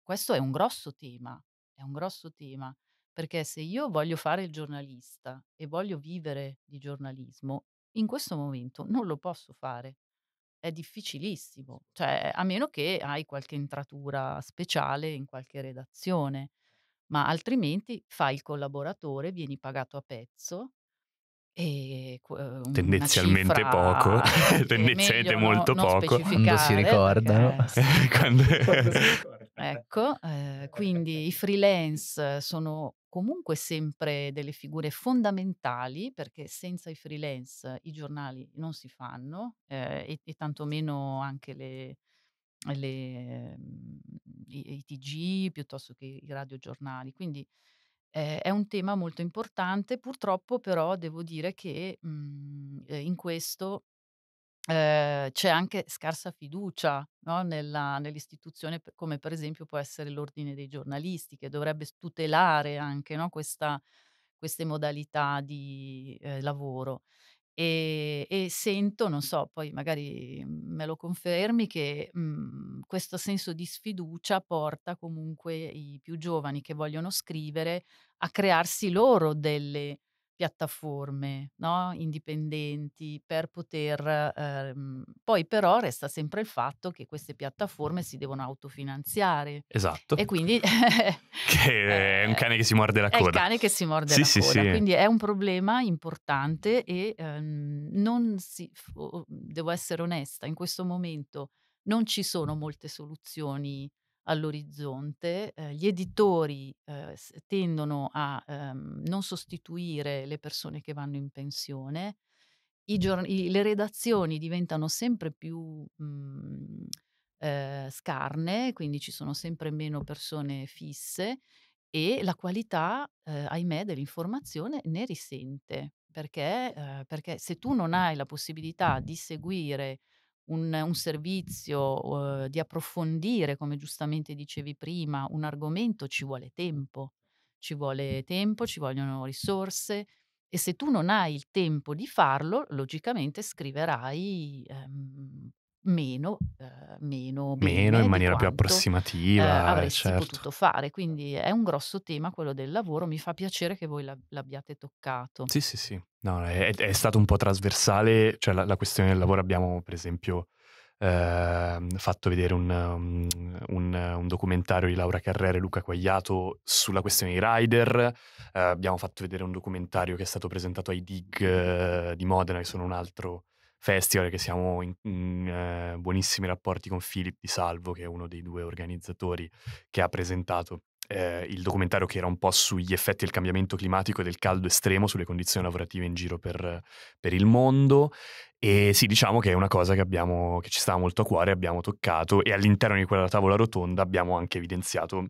questo è un grosso tema, è un grosso tema. Perché se io voglio fare il giornalista e voglio vivere di giornalismo, in questo momento non lo posso fare. È difficilissimo, cioè a meno che hai qualche entratura speciale in qualche redazione, ma altrimenti fai il collaboratore, vieni pagato a pezzo e eh, tendenzialmente cifra, poco, [laughs] tendenzialmente molto non, poco. Quando si ricordano Eh, sì. [laughs] quando... quando si ricordano Ecco, eh, eh quindi certo. i freelance sono comunque sempre delle figure fondamentali perché senza i freelance i giornali non si fanno eh, e, e, tantomeno anche le, le, mm, i, i, TG piuttosto che i radiogiornali. Quindi eh, è un tema molto importante, purtroppo però devo dire che mh, mm, eh, in questo eh, c'è anche scarsa fiducia no? Nella, nell'istituzione, come per esempio può essere l'ordine dei giornalisti, che dovrebbe tutelare anche no? Questa, queste modalità di eh, lavoro. E, e, sento, non so, poi magari mm, me lo confermi, che mh, mm, questo senso di sfiducia porta comunque i più giovani che vogliono scrivere a crearsi loro delle piattaforme no? indipendenti per poter ehm, poi però resta sempre il fatto che queste piattaforme si devono autofinanziare esatto e quindi [laughs] [laughs] che è un eh, cane che si morde la coda è il cane che si morde sì, la sì, coda sì. quindi è un problema importante e ehm, non si devo essere onesta in questo momento non ci sono molte soluzioni all'orizzonte. Eh, gli editori eh, tendono a ehm, non sostituire le persone che vanno in pensione, giorn- i- le redazioni diventano sempre più mh, mm, eh, scarne, quindi ci sono sempre meno persone fisse e la qualità, eh, ahimè, dell'informazione ne risente. Perché? Eh, perché se tu non hai la possibilità di seguire un, un servizio, eh, di approfondire, come giustamente dicevi prima, un argomento, ci vuole tempo. Ci vuole tempo, ci vogliono risorse e se tu non hai il tempo di farlo, logicamente scriverai ehm, meno, eh, meno, meno in maniera più approssimativa. Eh, avresti certo. potuto fare. Quindi è un grosso tema quello del lavoro. Mi fa piacere che voi l'abbiate toccato. Sì, sì, sì. No, è, è, stato un po' trasversale. Cioè, la, la questione del lavoro abbiamo, per esempio. Eh, fatto vedere un, un, mm, un, un, documentario di Laura Carrera e Luca Quagliato sulla questione dei rider, eh, abbiamo fatto vedere un documentario che è stato presentato ai DIG eh, di Modena, che sono un altro festival che siamo in, in eh, buonissimi rapporti con Philip Di Salvo, che è uno dei due organizzatori che ha presentato eh, il documentario che era un po' sugli effetti del cambiamento climatico e del caldo estremo sulle condizioni lavorative in giro per, per il mondo. E sì, diciamo che è una cosa che, abbiamo, che ci stava molto a cuore, abbiamo toccato e all'interno di quella tavola rotonda abbiamo anche evidenziato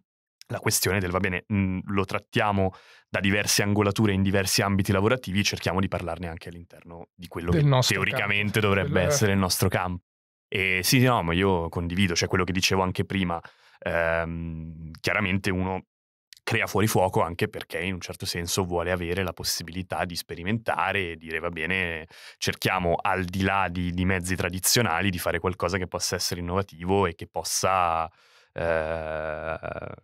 la questione del va bene, mm, lo trattiamo da diverse angolature in diversi ambiti lavorativi cerchiamo di parlarne anche all'interno di quello del che teoricamente campo. dovrebbe Quello... essere il nostro campo. E sì, no, ma io condivido, cioè quello che dicevo anche prima, ehm, chiaramente uno crea fuori fuoco anche perché in un certo senso vuole avere la possibilità di sperimentare e dire va bene, cerchiamo al di là di, di mezzi tradizionali di fare qualcosa che possa essere innovativo e che possa eh,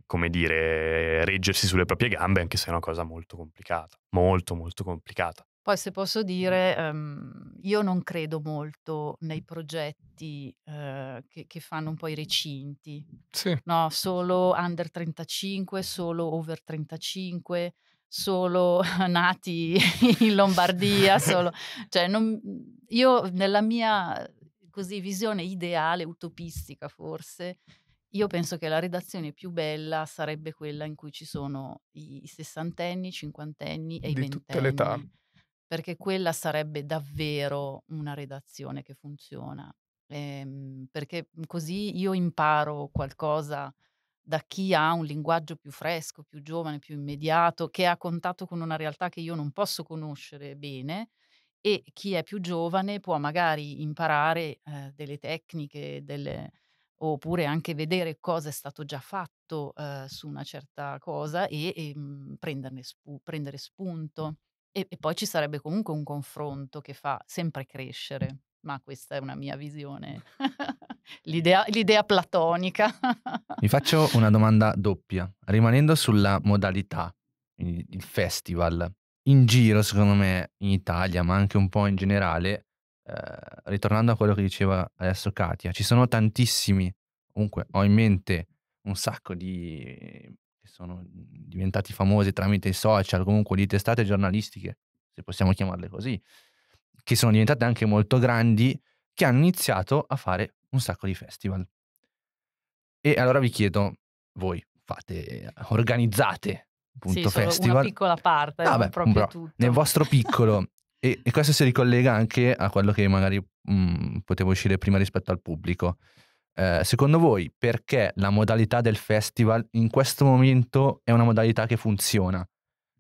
come dire, reggersi sulle proprie gambe, anche se è una cosa molto complicata, molto molto complicata. Poi se posso dire, um, io non credo molto nei progetti uh, che, che, fanno un po' i recinti, sì. no, solo under 35, solo over 35, solo [laughs] nati in Lombardia, solo... [laughs] cioè non, io nella mia così, visione ideale, utopistica forse, io penso che la redazione più bella sarebbe quella in cui ci sono i sessantenni, i cinquantenni e i ventenni. Di tutte le età. Perché quella sarebbe davvero una redazione che funziona. Ehm, perché mhmm, così io imparo qualcosa da chi ha un linguaggio più fresco, più giovane, più immediato, che ha contatto con una realtà che io non posso conoscere bene e chi è più giovane può magari imparare eh, delle tecniche, delle, oppure anche vedere cosa è stato già fatto eh, su una certa cosa e, e mm, prenderne spu- prendere spunto. E, e, poi ci sarebbe comunque un confronto che fa sempre crescere, ma questa è una mia visione, [laughs] l'idea, l'idea platonica. Mi faccio [laughs] una domanda doppia, rimanendo sulla modalità, il festival. In giro, secondo me, in Italia, ma anche un po' in generale, eh, ritornando a quello che diceva adesso Katia, ci sono tantissimi, comunque ho in mente un sacco di che sono diventati famosi tramite i social, comunque di testate giornalistiche, se possiamo chiamarle così, che sono diventate anche molto grandi, che hanno iniziato a fare un sacco di festival. E allora vi chiedo, voi fate, organizzate appunto sì, festival. una piccola parte, ah, beh, proprio tutto. Nel vostro piccolo [laughs] E, e, questo si ricollega anche a quello che magari mh, mhmm, poteva uscire prima rispetto al pubblico. Eh, secondo voi perché la modalità del festival in questo momento è una modalità che funziona?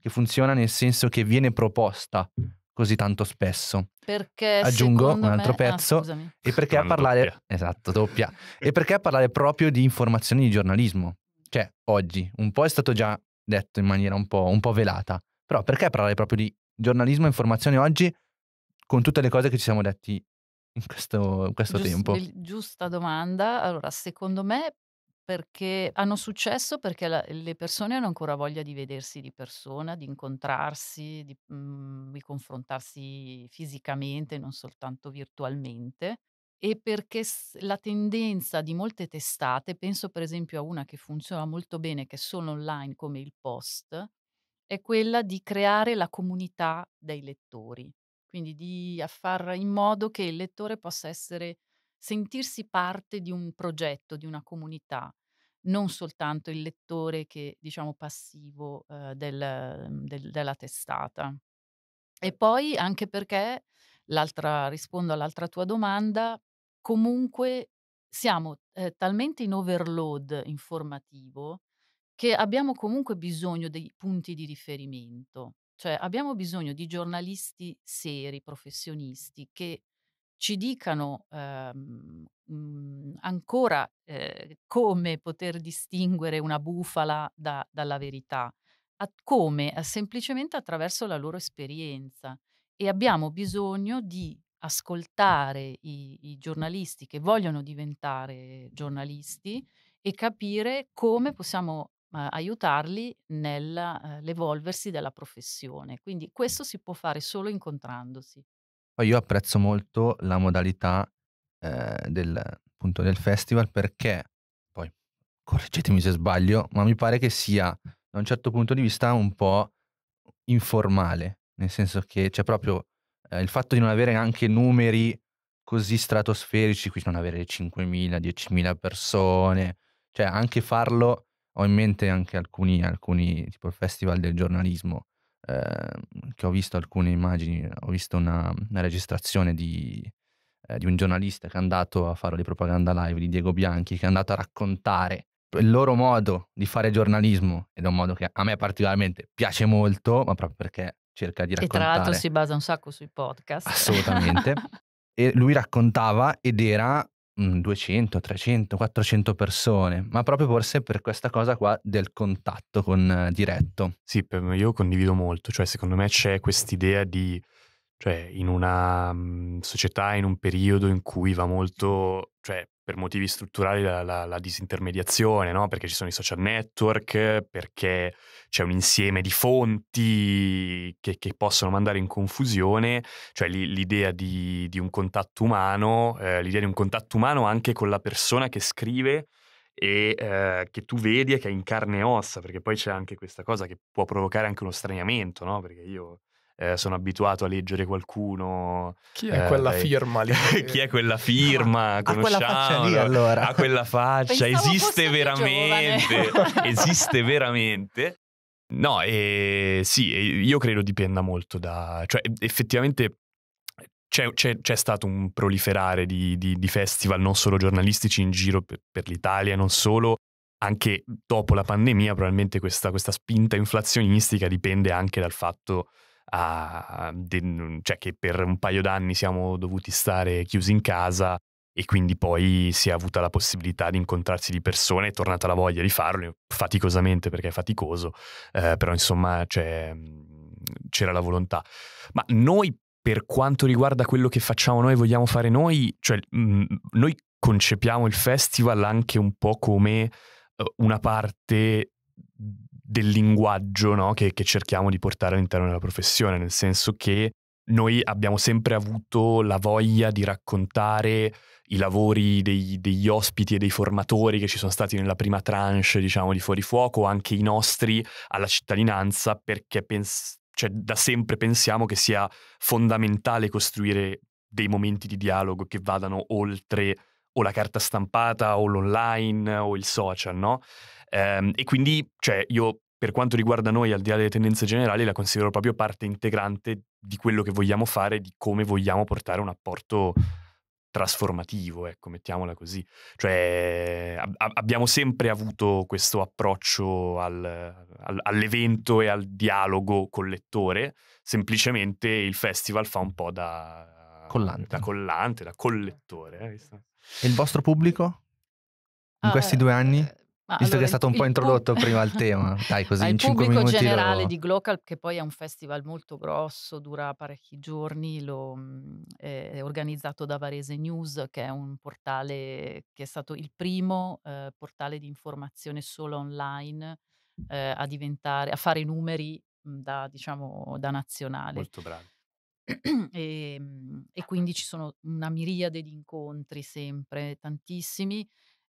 Che funziona nel senso che viene proposta così tanto spesso. Perché aggiungo un altro me... Ah, pezzo ah, e perché a parlare doppia. esatto, doppia. [laughs] e perché a parlare proprio di informazioni di giornalismo. Cioè, oggi un po' è stato già detto in maniera un po', un po' velata, però perché parlare proprio di giornalismo e informazione oggi con tutte le cose che ci siamo detti in questo, in questo Giust, tempo? Giusta domanda. Allora, secondo me perché hanno successo perché la, le persone hanno ancora voglia di vedersi di persona, di incontrarsi, di, mh, mm, di confrontarsi fisicamente, non soltanto virtualmente e perché la tendenza di molte testate, penso per esempio a una che funziona molto bene, che è solo online come il post, è quella di creare la comunità dei lettori, quindi di far in modo che il lettore possa essere, sentirsi parte di un progetto, di una comunità, non soltanto il lettore che diciamo passivo eh, del, mm, del, della testata. E poi anche perché, rispondo all'altra tua domanda, comunque siamo eh, talmente in overload informativo che abbiamo comunque bisogno dei punti di riferimento, cioè abbiamo bisogno di giornalisti seri, professionisti, che ci dicano ehm, mhmm, ancora eh, come poter distinguere una bufala da, dalla verità, a, come a, semplicemente attraverso la loro esperienza. E abbiamo bisogno di ascoltare i, i giornalisti che vogliono diventare giornalisti e capire come possiamo aiutarli nell'evolversi ehm, della professione. Quindi questo si può fare solo incontrandosi. Poi io apprezzo molto la modalità eh, del, appunto, del festival perché, poi correggetemi se sbaglio, ma mi pare che sia da un certo punto di vista un po' informale, nel senso che c'è proprio eh, il fatto di non avere anche numeri così stratosferici, quindi non avere 5.000, 10.000 persone, cioè anche farlo ho in mente anche alcuni, alcuni tipo il Festival del giornalismo, eh, che ho visto alcune immagini, ho visto una, una registrazione di, eh, di, un giornalista che è andato a fare le propaganda live di Diego Bianchi, che è andato a raccontare il loro modo di fare giornalismo, ed è un modo che a me particolarmente piace molto, ma proprio perché cerca di raccontare. E tra l'altro si basa un sacco sui podcast. Assolutamente. [laughs] e lui raccontava ed era 200, 300, 400 persone, ma proprio forse per questa cosa qua del contatto con, uh, diretto. Sì, io condivido molto, cioè secondo me c'è quest'idea di, cioè in una um, società, in un periodo in cui va molto, cioè per motivi strutturali la, la, la disintermediazione, no? perché ci sono i social network, perché c'è un insieme di fonti che, che possono mandare in confusione, cioè l'idea di, di un contatto umano, eh, l'idea di un contatto umano anche con la persona che scrive e eh, che tu vedi e che è in carne e ossa, perché poi c'è anche questa cosa che può provocare anche uno straniamento, no? perché io eh, sono abituato a leggere qualcuno. Chi è eh, quella firma lì? [laughs] chi è quella firma? No, conosciamo. Ha quella faccia lì allora. Ha quella faccia, esiste veramente. [laughs] esiste veramente. No, e sì, io credo dipenda molto da... Cioè, effettivamente c'è, c'è, c'è, stato un proliferare di, di, di, festival, non solo giornalistici, in giro per, per, l'Italia, non solo. Anche dopo la pandemia, probabilmente questa, questa spinta inflazionistica dipende anche dal fatto a, de, cioè che per un paio d'anni siamo dovuti stare chiusi in casa e quindi poi si è avuta la possibilità di incontrarsi di persone, è tornata la voglia di farlo, faticosamente perché è faticoso, eh, però insomma cioè, c'era la volontà. Ma noi per quanto riguarda quello che facciamo noi, vogliamo fare noi, cioè mh, mhmm, noi concepiamo il festival anche un po' come eh, una parte del linguaggio no? che, che cerchiamo di portare all'interno della professione, nel senso che noi abbiamo sempre avuto la voglia di raccontare i lavori dei, degli ospiti e dei formatori che ci sono stati nella prima tranche, diciamo, di Fuori Fuoco, anche i nostri alla cittadinanza, perché pens- cioè, da sempre pensiamo che sia fondamentale costruire dei momenti di dialogo che vadano oltre o la carta stampata o l'online o il social, no? Ehm, e quindi, cioè, io per quanto riguarda noi, al di là delle tendenze generali, la considero proprio parte integrante di quello che vogliamo fare, di come vogliamo portare un apporto trasformativo, ecco, mettiamola così. Cioè, ab- abbiamo sempre avuto questo approccio al, al, all'evento e al dialogo col lettore, semplicemente il festival fa un po' da collante, da, collante, da collettore. Eh? E il vostro pubblico? In ah, questi due anni? Eh, ma Visto allora, che è stato un po' introdotto pub... prima il tema, dai così in 5 minuti. Il pubblico generale lo... di Glocal, che poi è un festival molto grosso, dura parecchi giorni, lo, mm, è organizzato da Varese News, che è un portale che è stato il primo eh, portale di informazione solo online eh, a diventare, a fare numeri mm, da, diciamo, da nazionale. Molto bravo. [clears throat] E, ehm, e quindi ci sono una miriade di incontri sempre, tantissimi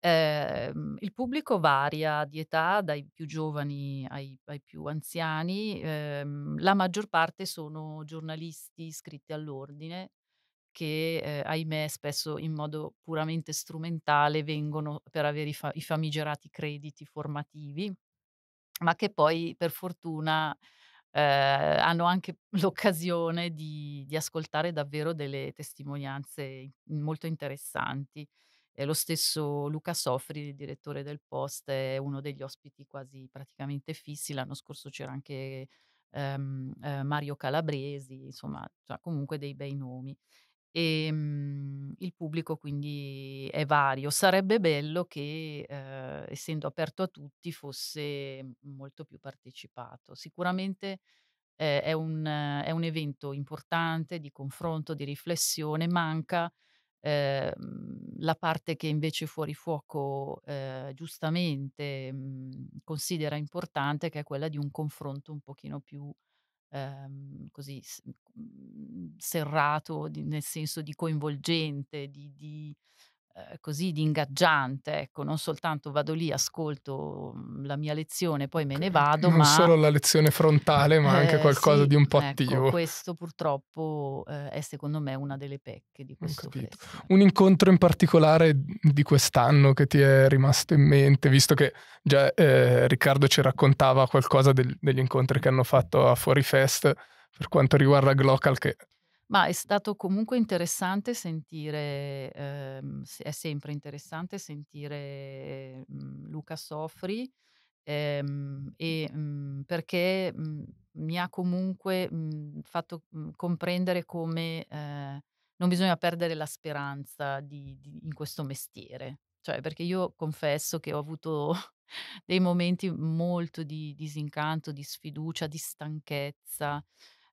eh, il pubblico varia di età, dai più giovani ai, ai più anziani. Ehm, la maggior parte sono giornalisti iscritti all'ordine che, eh, ahimè, spesso in modo puramente strumentale vengono per avere i, fa- i famigerati crediti formativi, ma che poi, per fortuna, eh, hanno anche [laughs] l'occasione di, di ascoltare davvero delle testimonianze molto interessanti. E lo stesso Luca Sofri, il direttore del Post, è uno degli ospiti quasi praticamente fissi. L'anno scorso c'era anche ehm, eh, Mario Calabresi, insomma, cioè comunque dei bei nomi. E, ehm, mh, il pubblico quindi è vario. Sarebbe bello che, eh, essendo aperto a tutti, fosse molto più partecipato. Sicuramente eh, è, un, è un evento importante di confronto, di riflessione, manca Ehm, la parte che invece fuori fuoco eh, giustamente mh, mm, considera importante, che è quella di un confronto un pochino più ehm, così mm, serrato, di, nel senso di coinvolgente, di, di eh, così di ingaggiante, ecco, non soltanto vado lì, ascolto mm, la mia lezione, poi me ne [laughs] vado. Non ma... solo la lezione frontale, ma eh, anche qualcosa sì, di un po' ecco, attivo. Ecco, questo purtroppo eh, è secondo me una delle pecche di questo festival. Un incontro in particolare di quest'anno che ti è rimasto in mente, visto che già eh, Riccardo ci raccontava qualcosa del, degli incontri che hanno fatto a Fuori Fest per quanto riguarda Glocal, che ma è stato comunque interessante sentire, ehm, è sempre interessante sentire mm, Luca Sofri, ehm, e, mm, perché mm, mi ha comunque mm, fatto mm, comprendere come eh, non bisogna perdere la speranza di- di- in questo mestiere. Cioè, perché io confesso che ho avuto [laughs] dei momenti molto di disincanto, di sfiducia, di stanchezza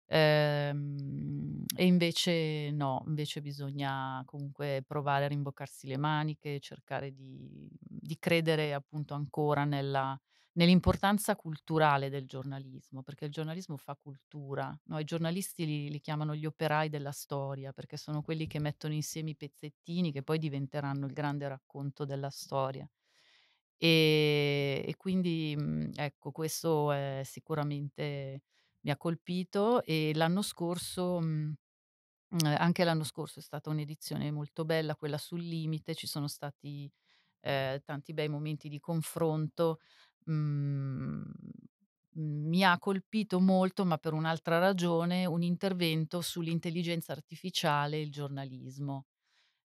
Ehm, e invece no, invece bisogna comunque provare a rimboccarsi le maniche, cercare di, di credere appunto ancora nella, nell'importanza culturale del giornalismo, perché il giornalismo fa cultura. no? I giornalisti li, li chiamano gli operai della storia, perché sono quelli che mettono insieme i pezzettini che poi diventeranno il grande racconto della storia. E, e quindi mhmm, ecco, questo è sicuramente mi ha colpito e l'anno scorso, mh, mhmm, mhmm, eh, anche l'anno scorso è stata un'edizione molto bella, quella sul limite, ci sono stati eh, tanti bei momenti di confronto. Mh, mhmm, mi ha colpito molto, ma per un'altra ragione, un intervento sull'intelligenza artificiale e il giornalismo.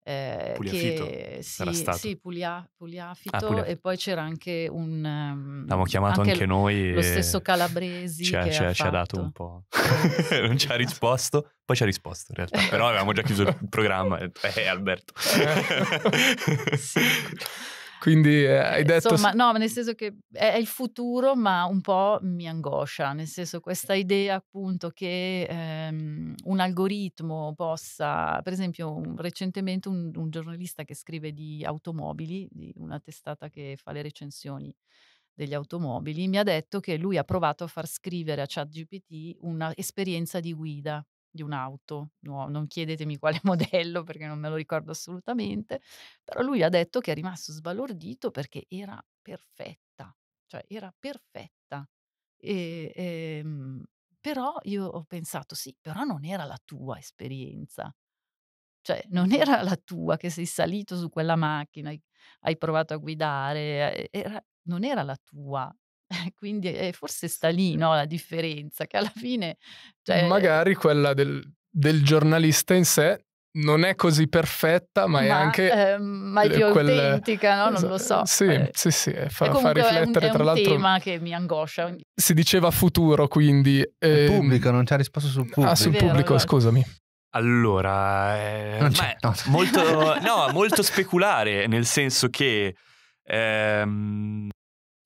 Eh, Pugliafito che, sì, stato. sì Puglia, Pugliafito, ah, Pugliafito e poi c'era anche un ehm, l'abbiamo chiamato anche, anche noi lo stesso Calabresi ci ha, ci ha, ci ha dato un po' [laughs] non ci ha risposto poi ci ha risposto in realtà però avevamo già chiuso il [laughs] programma eh Alberto [laughs] sì quindi eh, hai detto... Insomma, no, nel senso che è, il futuro, ma un po' mi angoscia, nel senso questa idea appunto che ehm, un algoritmo possa, per esempio un, recentemente un, un, giornalista che scrive di automobili, di una testata che fa le recensioni degli automobili, mi ha detto che lui ha provato a far scrivere a ChatGPT un'esperienza di guida di un'auto, no, non chiedetemi quale [laughs] modello perché non me lo ricordo assolutamente, però lui ha detto che è rimasto sbalordito perché era perfetta, cioè era perfetta. E, e, ehm, però io ho pensato sì, però non era la tua esperienza, cioè non era la tua che sei salito su quella macchina, hai, provato a guidare, eh, era, non era la tua [laughs] Quindi eh, forse sta lì no, la differenza, che alla fine... Cioè... cioè eh magari quella del, del giornalista in sé non è così perfetta, ma, ma è anche. Eh, ma è più quel... autentica, no? Non lo so. Sì, eh. sì, sì, fa, fa riflettere. È un, tra è un l'altro. tema che mi angoscia. Si diceva futuro, quindi. Eh... Il pubblico, non ci ha risposto sul ah, pubblico. Ah, sul vero, pubblico, vero. scusami. Allora, eh, è no. molto, no, molto [laughs] speculare, nel senso che ehm,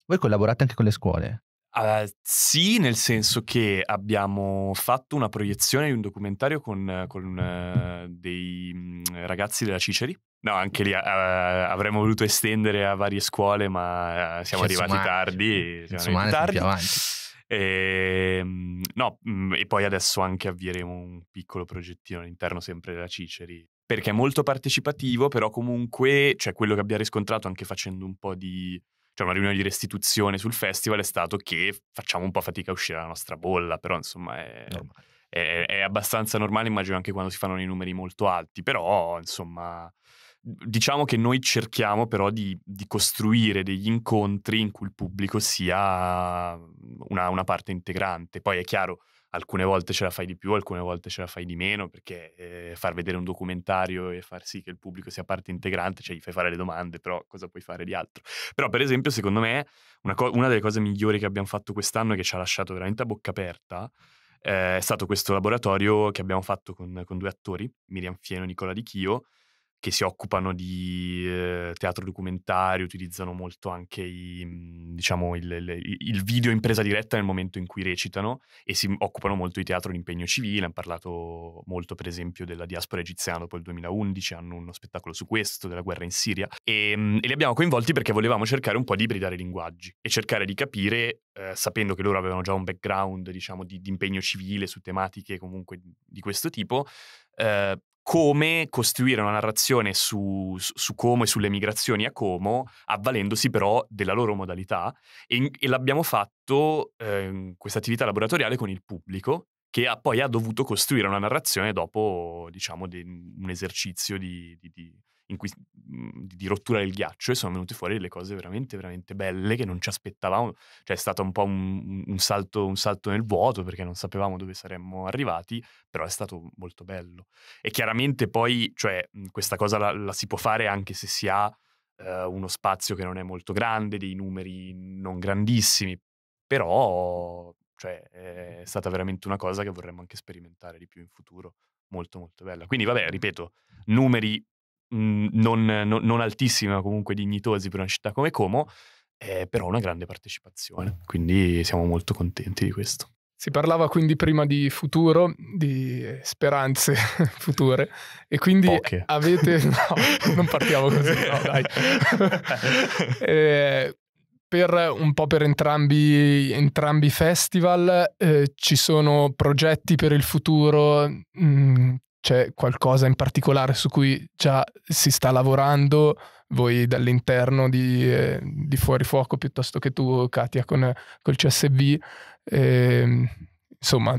voi collaborate anche con le scuole? Uh, sì, nel senso che abbiamo fatto una proiezione di un documentario con, con uh, dei mm, ragazzi della Ciceri. No, anche lì uh, avremmo voluto estendere a varie scuole, ma eh, siamo cioè, arrivati sumane, tardi. Cioè, siamo arrivati tardi. Più avanti. E, ehm, no, mm, e poi adesso anche avvieremo un piccolo progettino all'interno sempre della Ciceri perché è molto partecipativo, però comunque, cioè quello che abbiamo riscontrato anche facendo un po' di cioè una riunione di restituzione sul festival è stato che facciamo un po' fatica a uscire dalla nostra bolla, però insomma è, è, è abbastanza normale, immagino anche quando si fanno dei numeri molto alti, però insomma diciamo che noi cerchiamo però di, di, costruire degli incontri in cui il pubblico sia una, una parte integrante. Poi è chiaro, alcune volte ce la fai di più, alcune volte ce la fai di meno, perché eh, far vedere un documentario e far sì che il pubblico sia parte integrante, cioè gli fai fare le domande, però cosa puoi fare di altro? Però per esempio, secondo me, una, co- una delle cose migliori che abbiamo fatto quest'anno e che ci ha lasciato veramente a bocca aperta eh, è stato questo laboratorio che abbiamo fatto con, con due attori, Miriam Fieno e Nicola Di Chio, che si occupano di eh, teatro documentario, utilizzano molto anche i, mm, diciamo, il, il, il, video in presa diretta nel momento in cui recitano e si occupano molto di teatro di impegno civile, hanno parlato molto per esempio della diaspora egiziana dopo il 2011, hanno uno spettacolo su questo, della guerra in Siria e, mm, e li abbiamo coinvolti perché volevamo cercare un po' di ibridare i linguaggi e cercare di capire, eh, sapendo che loro avevano già un background diciamo, di, di impegno civile su tematiche comunque di questo tipo, eh, come costruire una narrazione su, su, Como e sulle migrazioni a Como, avvalendosi però della loro modalità. E, e l'abbiamo fatto, eh, questa attività laboratoriale, con il pubblico, che ha, poi ha dovuto costruire una narrazione dopo, diciamo, de, un esercizio di, di, di cui, mhmm, di rottura del ghiaccio e sono venute fuori delle cose veramente, veramente belle che non ci aspettavamo. Cioè è stato un po' un, un, salto, un salto nel vuoto perché non sapevamo dove saremmo arrivati, però è stato molto bello. E chiaramente poi, cioè, mhmm, questa cosa la, la si può fare anche se si ha eh, uno spazio che non è molto grande, dei numeri non grandissimi, però cioè, è stata veramente una cosa che vorremmo anche sperimentare di più in futuro molto molto bella. Quindi vabbè, ripeto, numeri Mhmm, non, non, non, altissimi, comunque dignitosi per una città come Como, eh, però una grande partecipazione. Quindi siamo molto contenti di questo. Si parlava quindi prima di futuro, di speranze [laughs] future e quindi Poche. avete... [laughs] No, non partiamo così, no, dai. [laughs] eh, per un po' per entrambi, entrambi i festival eh, ci sono progetti per il futuro mh, mhmm, c'è qualcosa in particolare su cui già si sta lavorando, voi dall'interno di, eh, di Fuori Fuoco piuttosto che tu, Katia, con il CSV? Eh, insomma,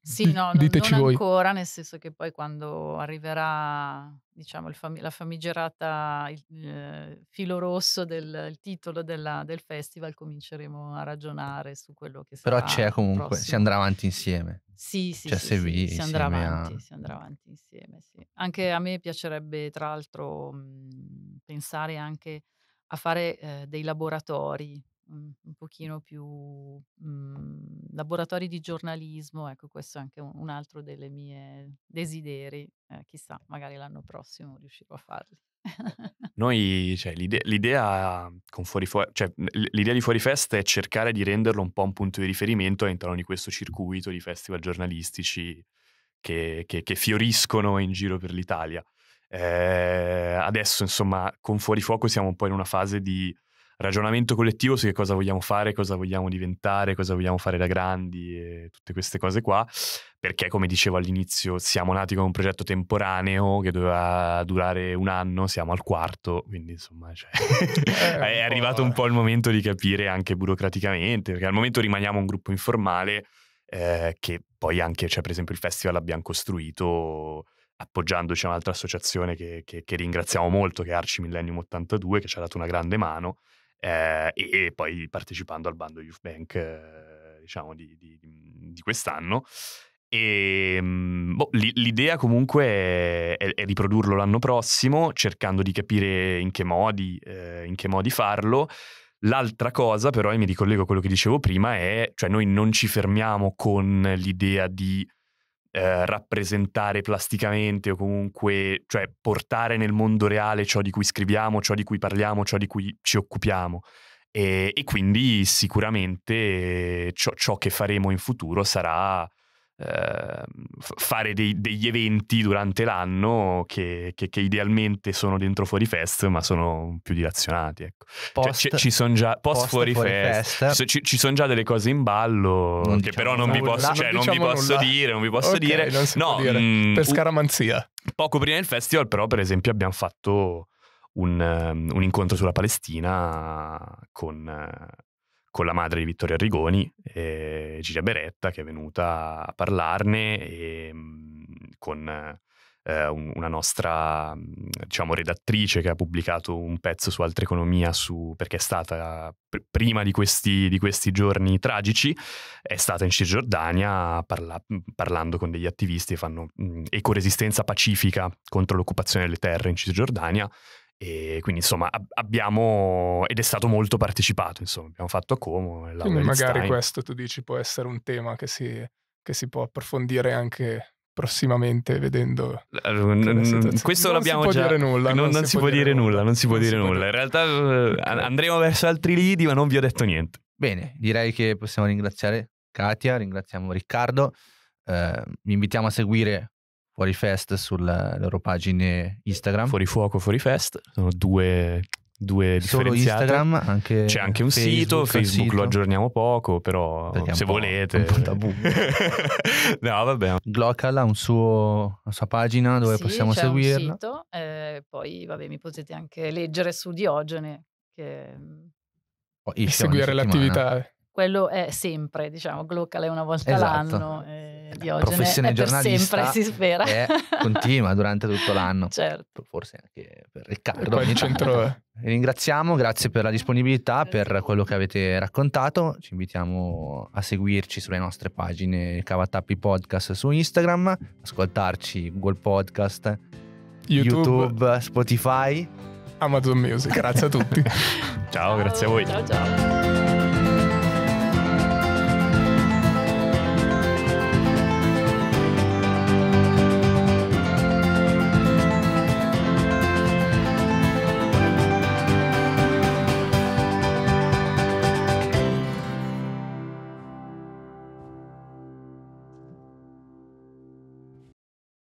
sì, no, [laughs] diteci non, non voi. ancora, nel senso che poi quando arriverà diciamo, fam la famigerata il, eh, filo rosso del titolo della, del festival, cominceremo a ragionare su quello che sarà. Però c'è comunque, si andrà avanti insieme. Sì, sì, cioè, sì, sì si, andrà avanti, a... si andrà avanti insieme. Sì. Anche a me piacerebbe, tra l'altro, pensare anche a fare eh, dei laboratori un pochino più mh, mhmm, laboratori di giornalismo, ecco questo è anche un, un altro dei miei desideri, eh, chissà, magari l'anno prossimo riuscirò a farli. [laughs] Noi, cioè, l'idea, l'idea, fuori, cioè, l'idea, di Fuori Festa è cercare di renderlo un po' un punto di riferimento all'interno di questo circuito di festival giornalistici che, che, che fioriscono in giro per l'Italia. Eh, adesso, insomma, con Fuori Fuoco siamo un po' in una fase di ragionamento collettivo su che cosa vogliamo fare, cosa vogliamo diventare, cosa vogliamo fare da grandi e tutte queste cose qua, perché come dicevo all'inizio siamo nati con un progetto temporaneo che doveva durare un anno, siamo al quarto, quindi insomma cioè, eh, [laughs] è, è arrivato un eh. po' il momento di capire anche burocraticamente, perché al momento rimaniamo un gruppo informale eh, che poi anche, cioè, per esempio il festival l'abbiamo costruito appoggiandoci a un'altra associazione che, che, che ringraziamo molto, che è Arci Millennium 82, che ci ha dato una grande mano eh, e poi partecipando al bando Youth Bank eh, diciamo di, di, di, quest'anno. E, ehm, boh, l'idea comunque è, è, è, riprodurlo l'anno prossimo, cercando di capire in che modi, eh, in che modi farlo. L'altra cosa, però, e mi ricollego a quello che dicevo prima, è cioè noi non ci fermiamo con l'idea di eh, rappresentare plasticamente o comunque cioè, portare nel mondo reale ciò di cui scriviamo, ciò di cui parliamo, ciò di cui ci occupiamo. E, e quindi sicuramente eh, ciò, ciò, che faremo in futuro sarà Ehm, fare dei, degli eventi durante l'anno che, che, che, idealmente sono dentro fuori fest, ma sono più dilazionati. Ecco. Cioè, post, cioè, ci, sono già post, post fuori, fuori fest, fest. ci, ci sono già delle cose in ballo non che diciamo però non vi posso, cioè, non diciamo non vi posso dire, non vi posso okay, dire. no, dire. Mh, mm, per scaramanzia. Poco prima del festival, però, per esempio, abbiamo fatto un, ehm, un incontro sulla Palestina con con la madre di Vittoria Rigoni, eh, Gigia Beretta, che è venuta a parlarne e, mm, con eh, una nostra mm, diciamo, redattrice che ha pubblicato un pezzo su Altra Economia su, perché è stata pr- prima di questi, di questi, giorni tragici, è stata in Cisgiordania parla- mm, parlando con degli attivisti che fanno mh, ecoresistenza pacifica contro l'occupazione delle terre in Cisgiordania e quindi insomma ab- abbiamo, ed è stato molto partecipato, insomma, abbiamo fatto a Como. Quindi magari Stein. questo tu dici può essere un tema che si, che si può approfondire anche prossimamente vedendo questo non l'abbiamo già nulla, non, non, non si, si, può dire, dire nulla, nulla non si può non dire si nulla può in realtà okay. Eh, andremo verso altri lidi ma non vi ho detto niente bene direi che possiamo ringraziare Katia ringraziamo Riccardo eh, vi invitiamo a seguire Fuori Fest sulle loro pagine Instagram. Fuori Fuoco, Fuori Fest, sono due, due Solo Instagram, anche C'è anche un Facebook, sito, Facebook sito. lo aggiorniamo poco, però Perché se volete... Un po' tabù. [laughs] no, vabbè. Glocal ha un suo, una sua pagina dove sì, possiamo seguirla. Sito, eh, poi, vabbè, mi potete anche leggere su Diogene. Che... Oh, e seguire l'attività. Quello è sempre, diciamo, Glocal è una volta esatto. l'anno. Eh eh, Diogene professione giornalista sempre, si [laughs] spera. è continua durante tutto l'anno. Certo. Forse anche per Riccardo. Poi centro... [laughs] Ringraziamo, grazie per la disponibilità, per quello che avete raccontato. Ci invitiamo a seguirci sulle nostre pagine Cavatappi Podcast su Instagram, ascoltarci Google Podcast, YouTube, YouTube Spotify. Amazon Music, grazie a tutti. ciao, [laughs] ciao, grazie a voi. Ciao ciao.